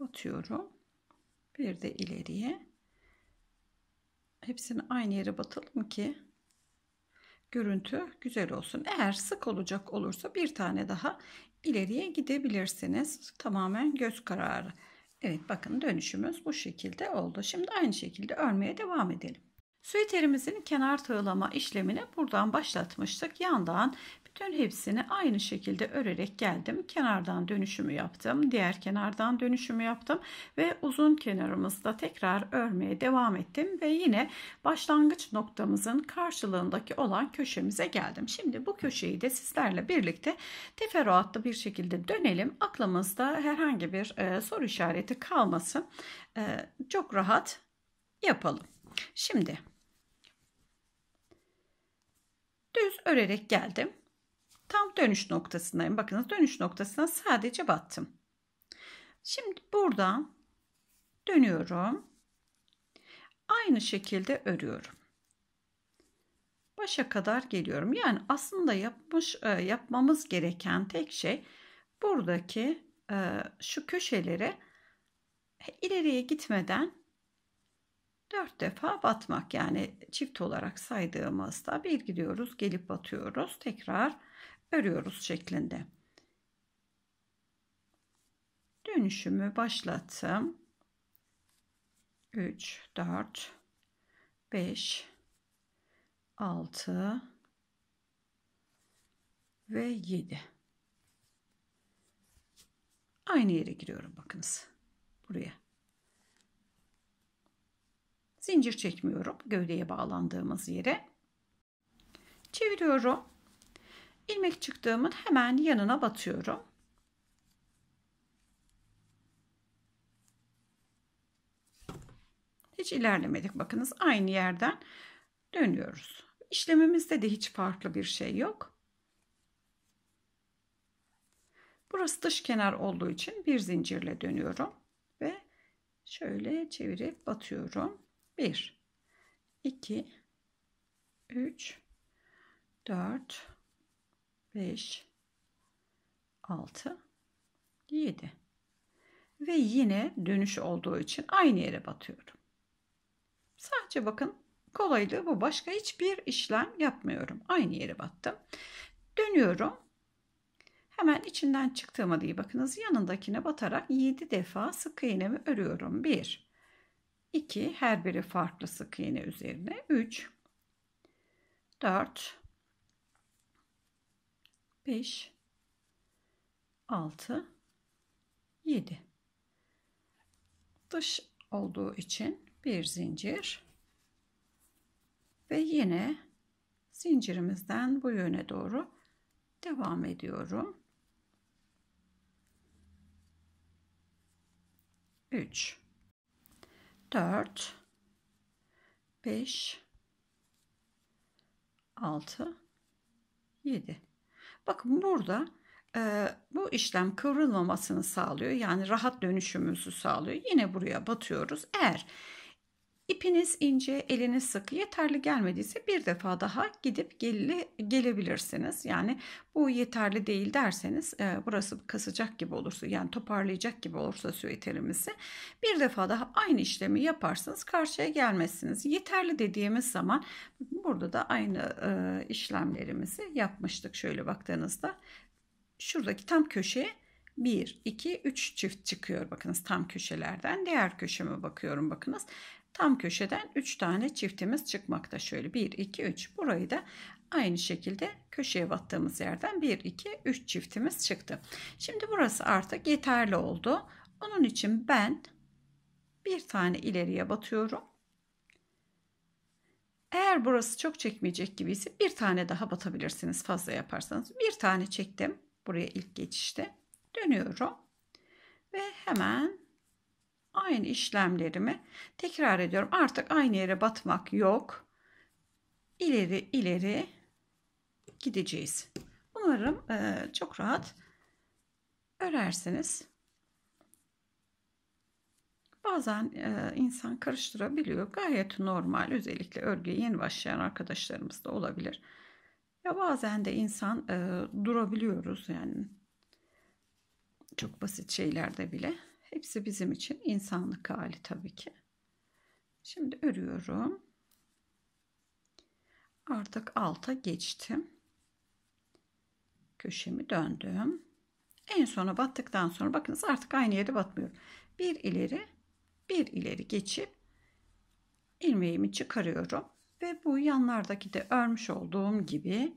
Batıyorum. Bir de ileriye. Hepsini aynı yere batalım ki görüntü güzel olsun. Eğer sık olacak olursa bir tane daha ileriye gidebilirsiniz. Tamamen göz kararı. Evet bakın dönüşümüz bu şekilde oldu. Şimdi aynı şekilde örmeye devam edelim. Süeterimizin kenar tığlama işlemini buradan başlatmıştık. Yandan bütün hepsini aynı şekilde örerek geldim. Kenardan dönüşümü yaptım. Diğer kenardan dönüşümü yaptım. Ve uzun kenarımızda tekrar örmeye devam ettim. Ve yine başlangıç noktamızın karşılığındaki olan köşemize geldim. Şimdi bu köşeyi de sizlerle birlikte teferruatlı bir şekilde dönelim. Aklımızda herhangi bir e, soru işareti kalmasın. E, çok rahat yapalım. Şimdi düz örerek geldim. Tam dönüş noktasındayım. Bakınız dönüş noktasına sadece battım. Şimdi buradan dönüyorum. Aynı şekilde örüyorum. Başa kadar geliyorum. Yani aslında yapmış e, yapmamız gereken tek şey buradaki e, şu köşelere ileriye gitmeden 4 defa batmak yani çift olarak saydığımızda bir gidiyoruz gelip batıyoruz tekrar örüyoruz şeklinde. Dönüşümü başlattım. 3, 4, 5, 6 ve 7. Aynı yere giriyorum bakınız. Buraya. Zincir çekmiyorum gövdeye bağlandığımız yere. Çeviriyorum. ilmek çıktığımın hemen yanına batıyorum. Hiç ilerlemedik bakınız aynı yerden dönüyoruz. İşlemimizde de hiç farklı bir şey yok. Burası dış kenar olduğu için bir zincirle dönüyorum ve şöyle çevirip batıyorum. 1 2 3 4 5 6 7 ve yine dönüş olduğu için aynı yere batıyorum. Sadece bakın kolaylığı bu. Başka hiçbir işlem yapmıyorum. Aynı yere battım. Dönüyorum. Hemen içinden çıktığıma diye bakınız yanındakine batarak 7 defa sık iğnemi örüyorum. 1 2 her biri farklı sık iğne üzerine 3 4 5 6 7 dış olduğu için bir zincir ve yine zincirimizden bu yöne doğru devam ediyorum. 3 4 5 6 7 bakın burada e, bu işlem kıvrılmamasını sağlıyor yani rahat dönüşümümüzü sağlıyor yine buraya batıyoruz eğer İpiniz ince, eliniz sık yeterli gelmediyse bir defa daha gidip gelili, gelebilirsiniz. Yani bu yeterli değil derseniz e, burası kasacak gibi olursa yani toparlayacak gibi olursa süeterimizi bir defa daha aynı işlemi yaparsınız karşıya gelmezsiniz. Yeterli dediğimiz zaman burada da aynı e, işlemlerimizi yapmıştık şöyle baktığınızda. Şuradaki tam köşeye 1, 2, 3 çift çıkıyor bakınız tam köşelerden. Diğer köşeme bakıyorum bakınız. Tam köşeden 3 tane çiftimiz çıkmakta. Şöyle 1, 2, 3. Burayı da aynı şekilde köşeye battığımız yerden 1, 2, 3 çiftimiz çıktı. Şimdi burası artık yeterli oldu. Onun için ben bir tane ileriye batıyorum. Eğer burası çok çekmeyecek gibiyse bir tane daha batabilirsiniz fazla yaparsanız. Bir tane çektim buraya ilk geçişte. Dönüyorum ve hemen aynı işlemlerimi tekrar ediyorum. Artık aynı yere batmak yok. İleri ileri gideceğiz. Umarım e, çok rahat örersiniz. Bazen e, insan karıştırabiliyor. Gayet normal. Özellikle örgüye yeni başlayan arkadaşlarımız da olabilir. Ya bazen de insan e, durabiliyoruz yani. Çok basit şeylerde bile Hepsi bizim için insanlık hali tabii ki. Şimdi örüyorum. Artık alta geçtim. Köşemi döndüm. En sona battıktan sonra bakınız artık aynı yere batmıyorum. Bir ileri bir ileri geçip ilmeğimi çıkarıyorum. Ve bu yanlardaki de örmüş olduğum gibi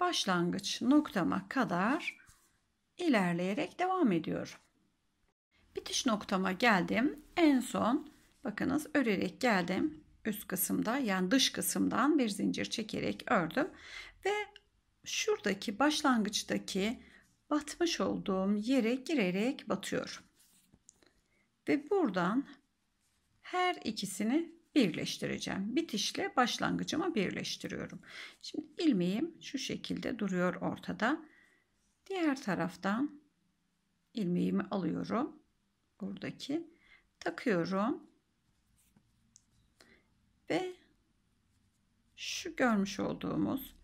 başlangıç noktama kadar ilerleyerek devam ediyorum. Bitiş noktama geldim. En son bakınız örerek geldim. Üst kısımda yani dış kısımdan bir zincir çekerek ördüm. Ve şuradaki başlangıçtaki batmış olduğum yere girerek batıyorum. Ve buradan her ikisini birleştireceğim. Bitişle başlangıcımı birleştiriyorum. Şimdi ilmeğim şu şekilde duruyor ortada. Diğer taraftan ilmeğimi alıyorum buradaki takıyorum ve şu görmüş olduğumuz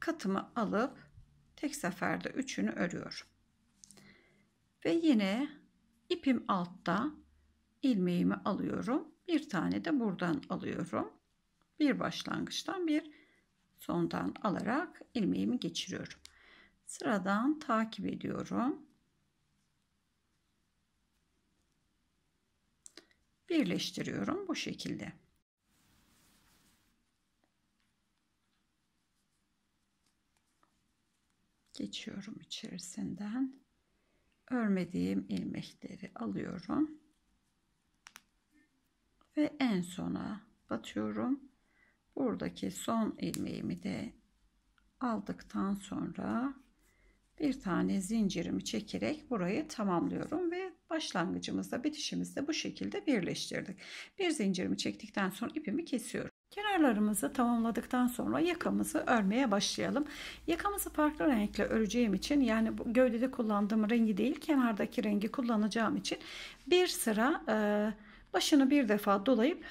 katımı alıp tek seferde üçünü örüyorum ve yine ipim altta ilmeğimi alıyorum bir tane de buradan alıyorum bir başlangıçtan bir sondan alarak ilmeğimi geçiriyorum sıradan takip ediyorum birleştiriyorum bu şekilde. Geçiyorum içerisinden. Örmediğim ilmekleri alıyorum. Ve en sona batıyorum. Buradaki son ilmeğimi de aldıktan sonra bir tane zincirimi çekerek burayı tamamlıyorum ve başlangıcımızda bitişimizde bu şekilde birleştirdik. Bir zincirimi çektikten sonra ipimi kesiyorum. Kenarlarımızı tamamladıktan sonra yakamızı örmeye başlayalım. Yakamızı farklı renkle öreceğim için yani gövdede kullandığım rengi değil kenardaki rengi kullanacağım için bir sıra e, başını bir defa dolayıp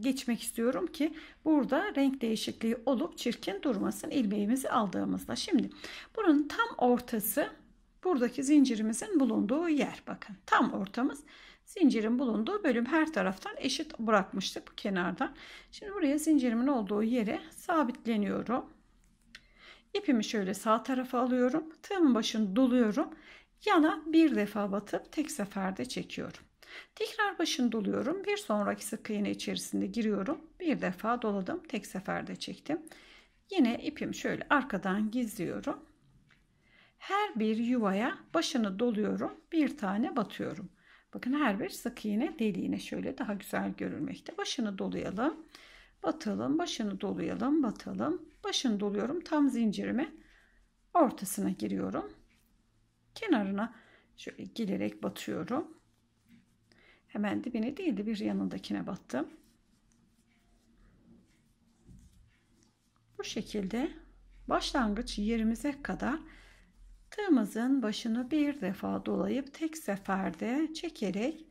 geçmek istiyorum ki burada renk değişikliği olup çirkin durmasın ilmeğimizi aldığımızda. Şimdi bunun tam ortası buradaki zincirimizin bulunduğu yer. Bakın tam ortamız zincirin bulunduğu bölüm her taraftan eşit bırakmıştık bu kenardan. Şimdi buraya zincirimin olduğu yere sabitleniyorum. İpimi şöyle sağ tarafa alıyorum. Tığımın başını doluyorum. Yana bir defa batıp tek seferde çekiyorum. Tekrar başını doluyorum. Bir sonraki sık iğne içerisinde giriyorum. Bir defa doladım. Tek seferde çektim. Yine ipimi şöyle arkadan gizliyorum her bir yuvaya başını doluyorum. Bir tane batıyorum. Bakın her bir sık iğne deliğine şöyle daha güzel görülmekte. Başını dolayalım. Batalım. Başını dolayalım. Batalım. Başını doluyorum. Tam zincirimi ortasına giriyorum. Kenarına şöyle gelerek batıyorum. Hemen dibine değil de bir yanındakine battım. Bu şekilde başlangıç yerimize kadar Tığımızın başını bir defa dolayıp tek seferde çekerek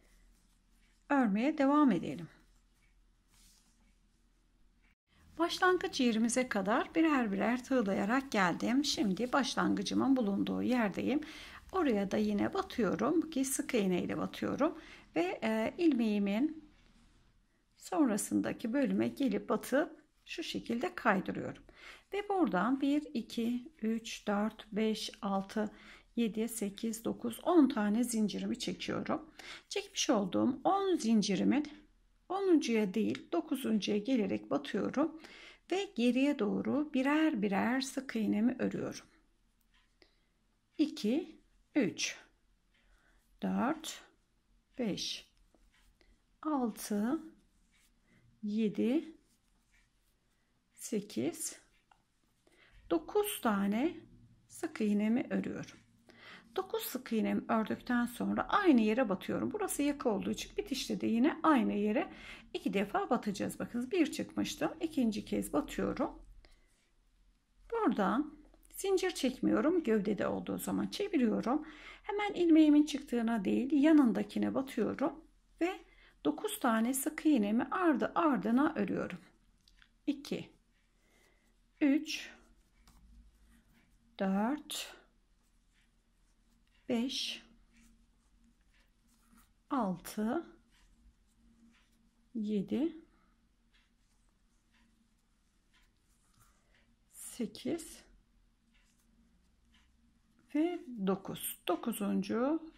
örmeye devam edelim. Başlangıç yerimize kadar birer birer tığlayarak geldim. Şimdi başlangıcımın bulunduğu yerdeyim. Oraya da yine batıyorum ki sık iğne ile batıyorum ve e, ilmeğimin sonrasındaki bölüme gelip batıp şu şekilde kaydırıyorum. Ve buradan 1, 2, 3, 4, 5, 6, 7, 8, 9, 10 tane zincirimi çekiyorum. Çekmiş olduğum 10 zincirimin 10.ya değil 9.ya gelerek batıyorum ve geriye doğru birer birer sık iğnemi örüyorum. 2 3 4 5 6 7 8 9 tane sık iğnemi örüyorum. 9 sık iğnemi ördükten sonra aynı yere batıyorum. Burası yaka olduğu için bitişte de yine aynı yere iki defa batacağız. Bakınız bir çıkmıştım. ikinci kez batıyorum. Buradan zincir çekmiyorum. Gövdede olduğu zaman çeviriyorum. Hemen ilmeğimin çıktığına değil yanındakine batıyorum ve 9 tane sık iğnemi ardı ardına örüyorum. 2 3 4 5 6 7 8 ve 9. 9.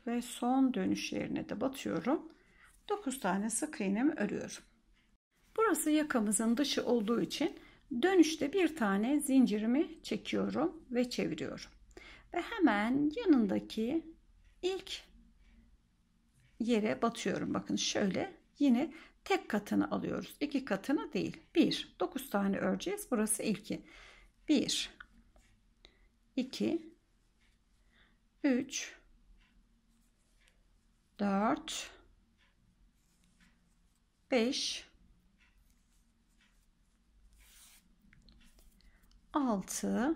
ve son dönüş yerine de batıyorum. 9 tane sık iğnemi örüyorum. Burası yakamızın dışı olduğu için Dönüşte bir tane zincirimi çekiyorum ve çeviriyorum. Ve hemen yanındaki ilk yere batıyorum. Bakın şöyle yine tek katını alıyoruz. iki katını değil. Bir, dokuz tane öreceğiz. Burası ilki. Bir, iki, üç, dört, beş, 6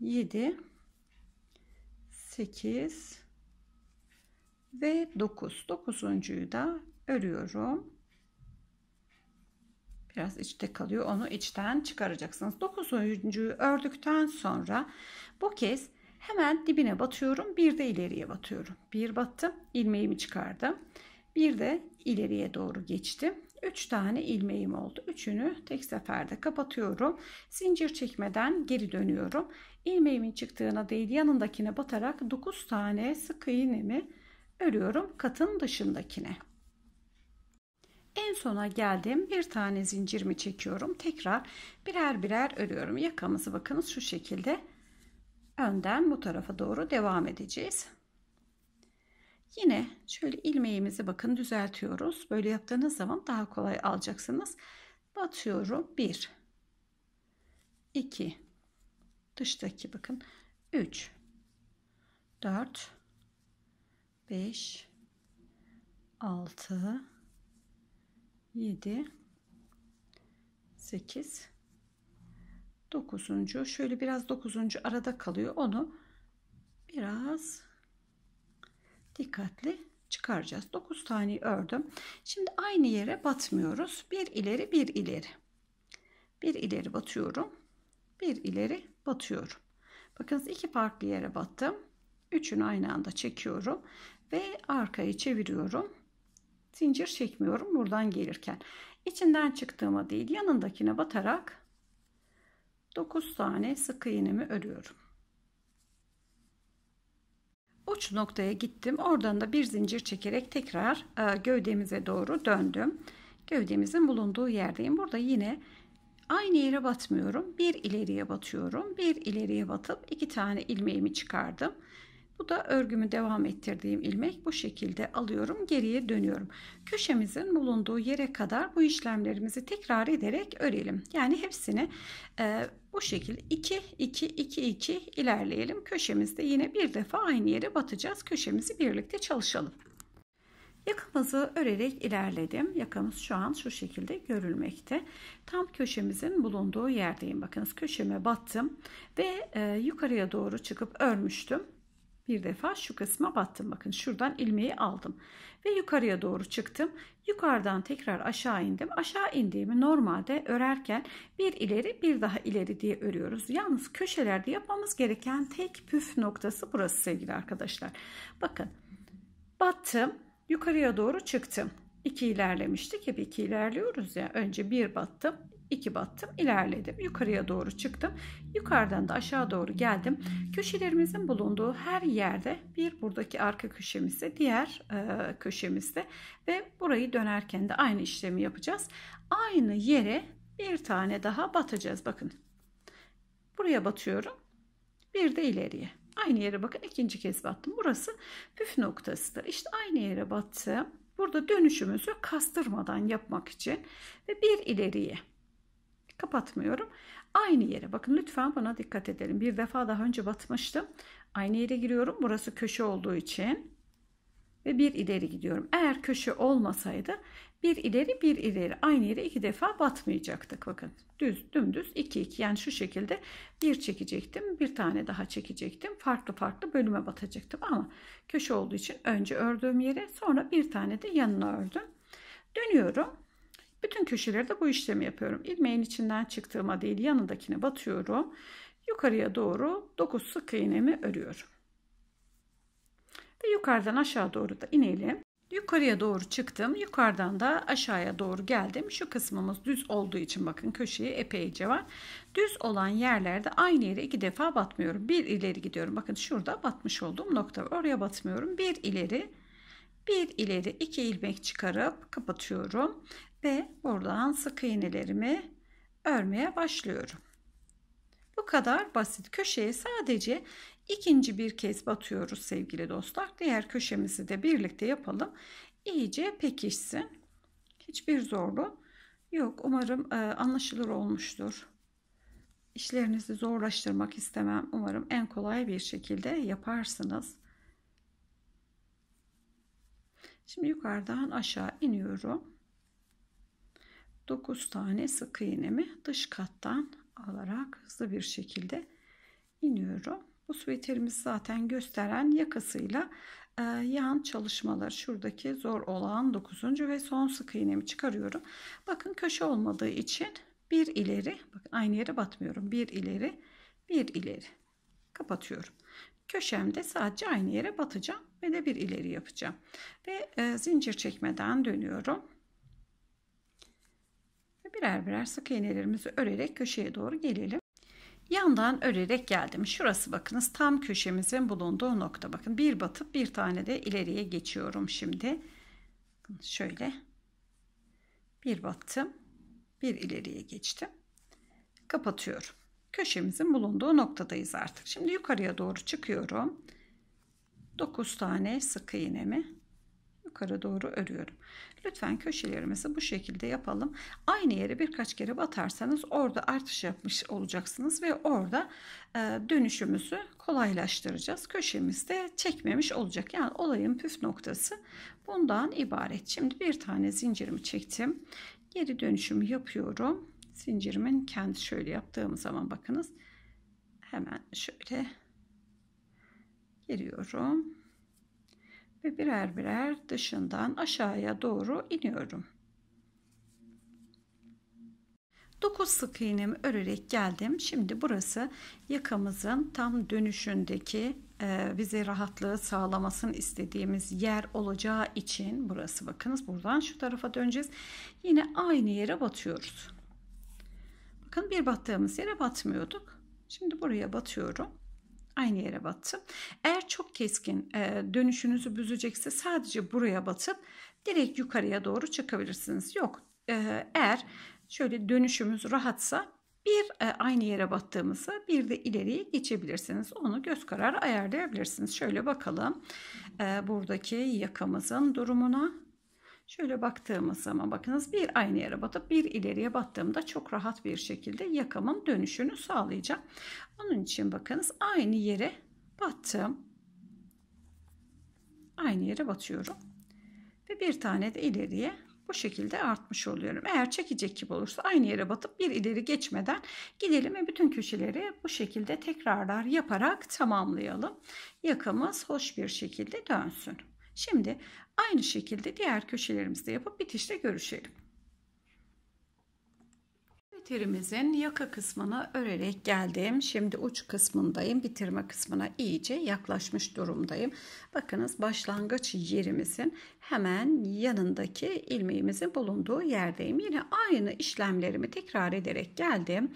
7 8 ve 9 dokuzuncuyu da örüyorum biraz içte kalıyor onu içten çıkaracaksınız dokuzuncuyu ördükten sonra bu kez hemen dibine batıyorum bir de ileriye batıyorum bir battım ilmeğimi çıkardım bir de ileriye doğru geçtim. 3 tane ilmeğim oldu. Üçünü tek seferde kapatıyorum. Zincir çekmeden geri dönüyorum. İlmeğimin çıktığına değil yanındakine batarak 9 tane sık iğnemi örüyorum katın dışındakine. En sona geldim. Bir tane zincirimi çekiyorum. Tekrar birer birer örüyorum. Yakamızı bakınız şu şekilde önden bu tarafa doğru devam edeceğiz. Yine şöyle ilmeğimizi bakın düzeltiyoruz. Böyle yaptığınız zaman daha kolay alacaksınız. Batıyorum. 1 2 dıştaki bakın 3 4 5 6 7 8 9. şöyle biraz 9. arada kalıyor. Onu biraz dikkatli çıkaracağız. 9 tane ördüm. Şimdi aynı yere batmıyoruz. Bir ileri bir ileri. Bir ileri batıyorum. Bir ileri batıyorum. Bakınız iki farklı yere battım. Üçünü aynı anda çekiyorum ve arkayı çeviriyorum. Zincir çekmiyorum buradan gelirken. İçinden çıktığıma değil yanındakine batarak 9 tane sık iğnemi örüyorum uç noktaya gittim. Oradan da bir zincir çekerek tekrar e, gövdemize doğru döndüm. Gövdemizin bulunduğu yerdeyim. Burada yine aynı yere batmıyorum. Bir ileriye batıyorum. Bir ileriye batıp iki tane ilmeğimi çıkardım. Bu da örgümü devam ettirdiğim ilmek bu şekilde alıyorum geriye dönüyorum. Köşemizin bulunduğu yere kadar bu işlemlerimizi tekrar ederek örelim. Yani hepsini e, bu şekilde 2 2 2 2 ilerleyelim. Köşemizde yine bir defa aynı yere batacağız. Köşemizi birlikte çalışalım. Yakamızı örerek ilerledim. Yakamız şu an şu şekilde görülmekte. Tam köşemizin bulunduğu yerdeyim. Bakınız köşeme battım ve e, yukarıya doğru çıkıp örmüştüm. Bir defa şu kısma battım. Bakın şuradan ilmeği aldım. Ve yukarıya doğru çıktım. Yukarıdan tekrar aşağı indim. Aşağı indiğimi normalde örerken bir ileri bir daha ileri diye örüyoruz. Yalnız köşelerde yapmamız gereken tek püf noktası burası sevgili arkadaşlar. Bakın battım. Yukarıya doğru çıktım. 2 ilerlemiştik. Hep 2 ilerliyoruz ya. Önce 1 battım. 2 battım ilerledim yukarıya doğru çıktım yukarıdan da aşağı doğru geldim köşelerimizin bulunduğu her yerde bir buradaki arka köşemizde diğer e, köşemizde ve burayı dönerken de aynı işlemi yapacağız aynı yere bir tane daha batacağız bakın buraya batıyorum bir de ileriye aynı yere bakın ikinci kez battım burası püf noktasıdır işte aynı yere battım Burada dönüşümüzü kastırmadan yapmak için ve bir ileriye kapatmıyorum. Aynı yere bakın lütfen bana dikkat edelim. Bir defa daha önce batmıştım. Aynı yere giriyorum. Burası köşe olduğu için ve bir ileri gidiyorum. Eğer köşe olmasaydı bir ileri bir ileri aynı yere iki defa batmayacaktık. Bakın düz dümdüz iki iki yani şu şekilde bir çekecektim bir tane daha çekecektim farklı farklı bölüme batacaktım ama köşe olduğu için önce ördüğüm yere sonra bir tane de yanına ördüm. Dönüyorum bütün köşelerde bu işlemi yapıyorum. İlmeğin içinden çıktığıma değil yanındakini batıyorum. Yukarıya doğru 9 sık iğnemi örüyorum. Ve yukarıdan aşağı doğru da inelim. Yukarıya doğru çıktım. Yukarıdan da aşağıya doğru geldim. Şu kısmımız düz olduğu için bakın köşeyi epeyce var. Düz olan yerlerde aynı yere iki defa batmıyorum. Bir ileri gidiyorum. Bakın şurada batmış olduğum nokta var. Oraya batmıyorum. Bir ileri bir ileri iki ilmek çıkarıp kapatıyorum. Ve buradan sık iğnelerimi örmeye başlıyorum. Bu kadar basit. Köşeye sadece ikinci bir kez batıyoruz sevgili dostlar. Diğer köşemizi de birlikte yapalım. İyice pekişsin. Hiçbir zorlu yok. Umarım e, anlaşılır olmuştur. İşlerinizi zorlaştırmak istemem. Umarım en kolay bir şekilde yaparsınız. Şimdi yukarıdan aşağı iniyorum. 9 tane sık iğnemi dış kattan alarak hızlı bir şekilde iniyorum. Bu süveterimiz zaten gösteren yakasıyla e, yan çalışmalar şuradaki zor olan 9. ve son sık iğnemi çıkarıyorum. Bakın köşe olmadığı için bir ileri bakın aynı yere batmıyorum. Bir ileri bir ileri kapatıyorum. Köşemde sadece aynı yere batacağım ve de bir ileri yapacağım. Ve e, zincir çekmeden dönüyorum birer birer sık iğnelerimizi örerek köşeye doğru gelelim. Yandan örerek geldim. Şurası bakınız tam köşemizin bulunduğu nokta. Bakın bir batıp bir tane de ileriye geçiyorum şimdi. Şöyle bir battım, bir ileriye geçtim. Kapatıyorum. Köşemizin bulunduğu noktadayız artık. Şimdi yukarıya doğru çıkıyorum. 9 tane sık iğnemi yukarı doğru örüyorum. Lütfen köşelerimizi bu şekilde yapalım. Aynı yere birkaç kere batarsanız orada artış yapmış olacaksınız ve orada e, dönüşümüzü kolaylaştıracağız. Köşemizde çekmemiş olacak. Yani olayın püf noktası bundan ibaret. Şimdi bir tane zincirimi çektim. Geri dönüşümü yapıyorum. Zincirimin kendi şöyle yaptığım zaman bakınız. Hemen şöyle giriyorum ve birer birer dışından aşağıya doğru iniyorum. 9 sık iğnemi örerek geldim. Şimdi burası yakamızın tam dönüşündeki e, bize rahatlığı sağlamasını istediğimiz yer olacağı için burası bakınız buradan şu tarafa döneceğiz. Yine aynı yere batıyoruz. Bakın bir battığımız yere batmıyorduk. Şimdi buraya batıyorum aynı yere battı. Eğer çok keskin e, dönüşünüzü büzecekse sadece buraya batıp direkt yukarıya doğru çıkabilirsiniz. Yok e, eğer şöyle dönüşümüz rahatsa bir e, aynı yere battığımızı, bir de ileriye geçebilirsiniz. Onu göz kararı ayarlayabilirsiniz. Şöyle bakalım e, buradaki yakamızın durumuna. Şöyle baktığımız zaman bakınız bir aynı yere batıp bir ileriye battığımda çok rahat bir şekilde yakamın dönüşünü sağlayacağım. Onun için bakınız aynı yere battım. Aynı yere batıyorum. Ve bir tane de ileriye bu şekilde artmış oluyorum. Eğer çekecek gibi olursa aynı yere batıp bir ileri geçmeden gidelim ve bütün köşeleri bu şekilde tekrarlar yaparak tamamlayalım. Yakamız hoş bir şekilde dönsün. Şimdi Aynı şekilde diğer köşelerimizde yapıp bitişte görüşelim terimizin yaka kısmını örerek geldim. Şimdi uç kısmındayım. Bitirme kısmına iyice yaklaşmış durumdayım. Bakınız başlangıç yerimizin hemen yanındaki ilmeğimizin bulunduğu yerdeyim. Yine aynı işlemlerimi tekrar ederek geldim.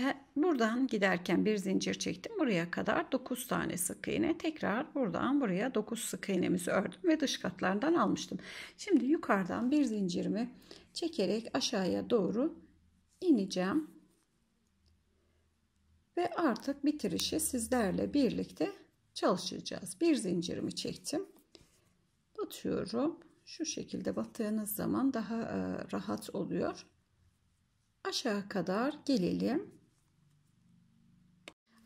Ee, buradan giderken bir zincir çektim. Buraya kadar 9 tane sık iğne. Tekrar buradan buraya 9 sık iğnemizi ördüm ve dış katlardan almıştım. Şimdi yukarıdan bir zincirimi çekerek aşağıya doğru ineceğim. Ve artık bitirişi sizlerle birlikte çalışacağız. Bir zincirimi çektim. Batıyorum. Şu şekilde battığınız zaman daha e, rahat oluyor. Aşağı kadar gelelim.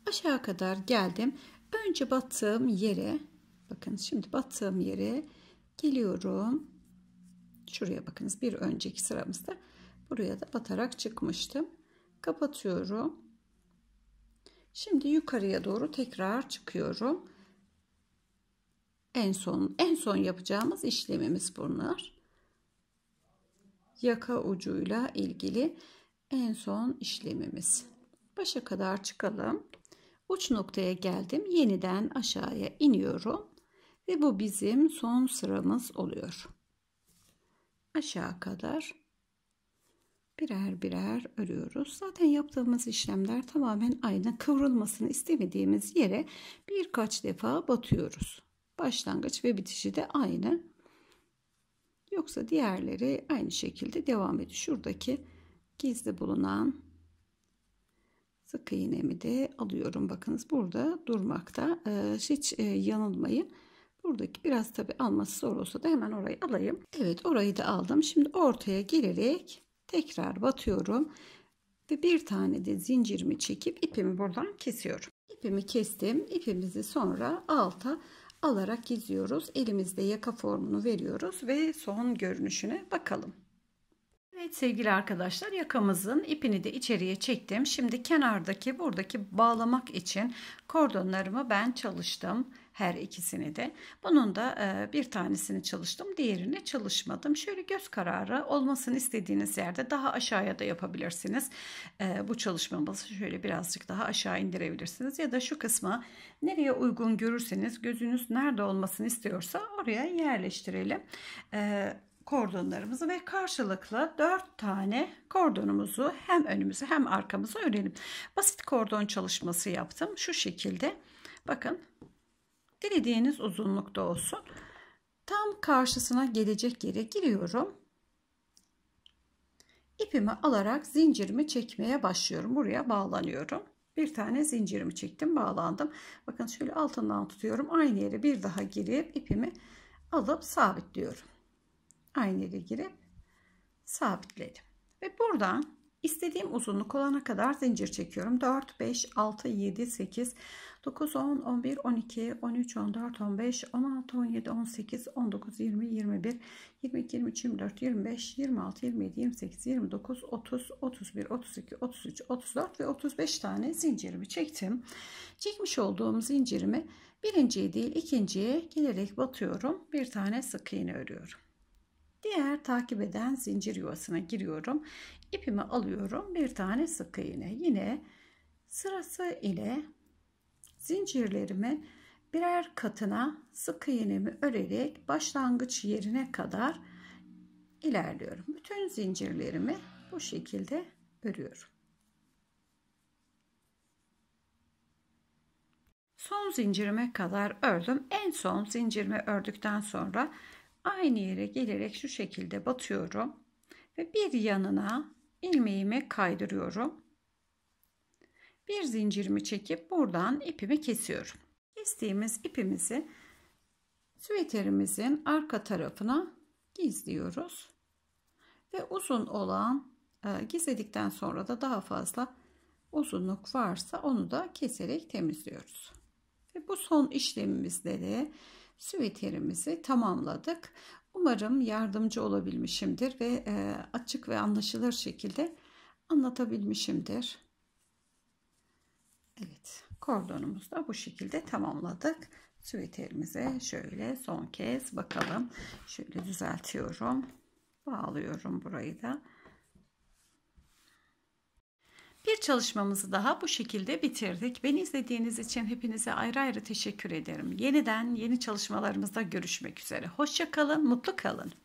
Aşağı kadar geldim. Önce battığım yere bakın şimdi battığım yere geliyorum. Şuraya bakınız bir önceki sıramızda Buraya da batarak çıkmıştım. Kapatıyorum. Şimdi yukarıya doğru tekrar çıkıyorum. En son en son yapacağımız işlemimiz bunlar. Yaka ucuyla ilgili en son işlemimiz. Başa kadar çıkalım. Uç noktaya geldim. Yeniden aşağıya iniyorum ve bu bizim son sıramız oluyor. Aşağı kadar birer birer örüyoruz. Zaten yaptığımız işlemler tamamen aynı kıvrılmasını istemediğimiz yere birkaç defa batıyoruz. Başlangıç ve bitişi de aynı. Yoksa diğerleri aynı şekilde devam ediyor. Şuradaki gizli bulunan sık iğnemi de alıyorum. Bakınız burada durmakta ee, hiç e, yanılmayın. Buradaki biraz tabi alması zor olsa da hemen orayı alayım. Evet orayı da aldım. Şimdi ortaya gelerek tekrar batıyorum ve bir tane de zincirimi çekip ipimi buradan kesiyorum. İpimi kestim. İpimizi sonra alta alarak giziyoruz. Elimizde yaka formunu veriyoruz ve son görünüşüne bakalım. Evet sevgili arkadaşlar yakamızın ipini de içeriye çektim. Şimdi kenardaki buradaki bağlamak için kordonlarımı ben çalıştım her ikisini de. Bunun da e, bir tanesini çalıştım, diğerini çalışmadım. Şöyle göz kararı olmasını istediğiniz yerde daha aşağıya da yapabilirsiniz. E, bu çalışmamızı şöyle birazcık daha aşağı indirebilirsiniz ya da şu kısmı nereye uygun görürseniz gözünüz nerede olmasını istiyorsa oraya yerleştirelim. E, kordonlarımızı ve karşılıklı 4 tane kordonumuzu hem önümüze hem arkamızı örelim. Basit kordon çalışması yaptım. Şu şekilde bakın Dilediğiniz uzunlukta olsun. Tam karşısına gelecek yere giriyorum. İpimi alarak zincirimi çekmeye başlıyorum. Buraya bağlanıyorum. Bir tane zincirimi çektim, bağlandım. Bakın şöyle altından tutuyorum. Aynı yere bir daha girip ipimi alıp sabitliyorum. Aynı yere girip sabitledim. Ve buradan istediğim uzunluk olana kadar zincir çekiyorum. 4, 5, 6, 7, 8, 9, 10, 11, 12, 13, 14, 15, 16, 17, 18, 19, 20, 21, 22, 23, 24, 25, 26, 27, 28, 29, 30, 31, 32, 33, 34 ve 35 tane zincirimi çektim. Çekmiş olduğum zincirimi birinciye değil ikinciye gelerek batıyorum. Bir tane sık iğne örüyorum. Diğer takip eden zincir yuvasına giriyorum. İpimi alıyorum. Bir tane sık iğne. Yine sırası ile zincirlerimin birer katına sık iğnemi örerek başlangıç yerine kadar ilerliyorum. Bütün zincirlerimi bu şekilde örüyorum. Son zincirime kadar ördüm. En son zincirimi ördükten sonra aynı yere gelerek şu şekilde batıyorum ve bir yanına ilmeğimi kaydırıyorum bir zincirimi çekip buradan ipimi kesiyorum. Kestiğimiz ipimizi süveterimizin arka tarafına gizliyoruz. Ve uzun olan e, gizledikten sonra da daha fazla uzunluk varsa onu da keserek temizliyoruz. Ve bu son işlemimizde de süveterimizi tamamladık. Umarım yardımcı olabilmişimdir ve e, açık ve anlaşılır şekilde anlatabilmişimdir. Evet kordonumuzu da bu şekilde tamamladık. Süveterimize şöyle son kez bakalım. Şöyle düzeltiyorum. Bağlıyorum burayı da. Bir çalışmamızı daha bu şekilde bitirdik. Beni izlediğiniz için hepinize ayrı ayrı teşekkür ederim. Yeniden yeni çalışmalarımızda görüşmek üzere. Hoşçakalın, mutlu kalın.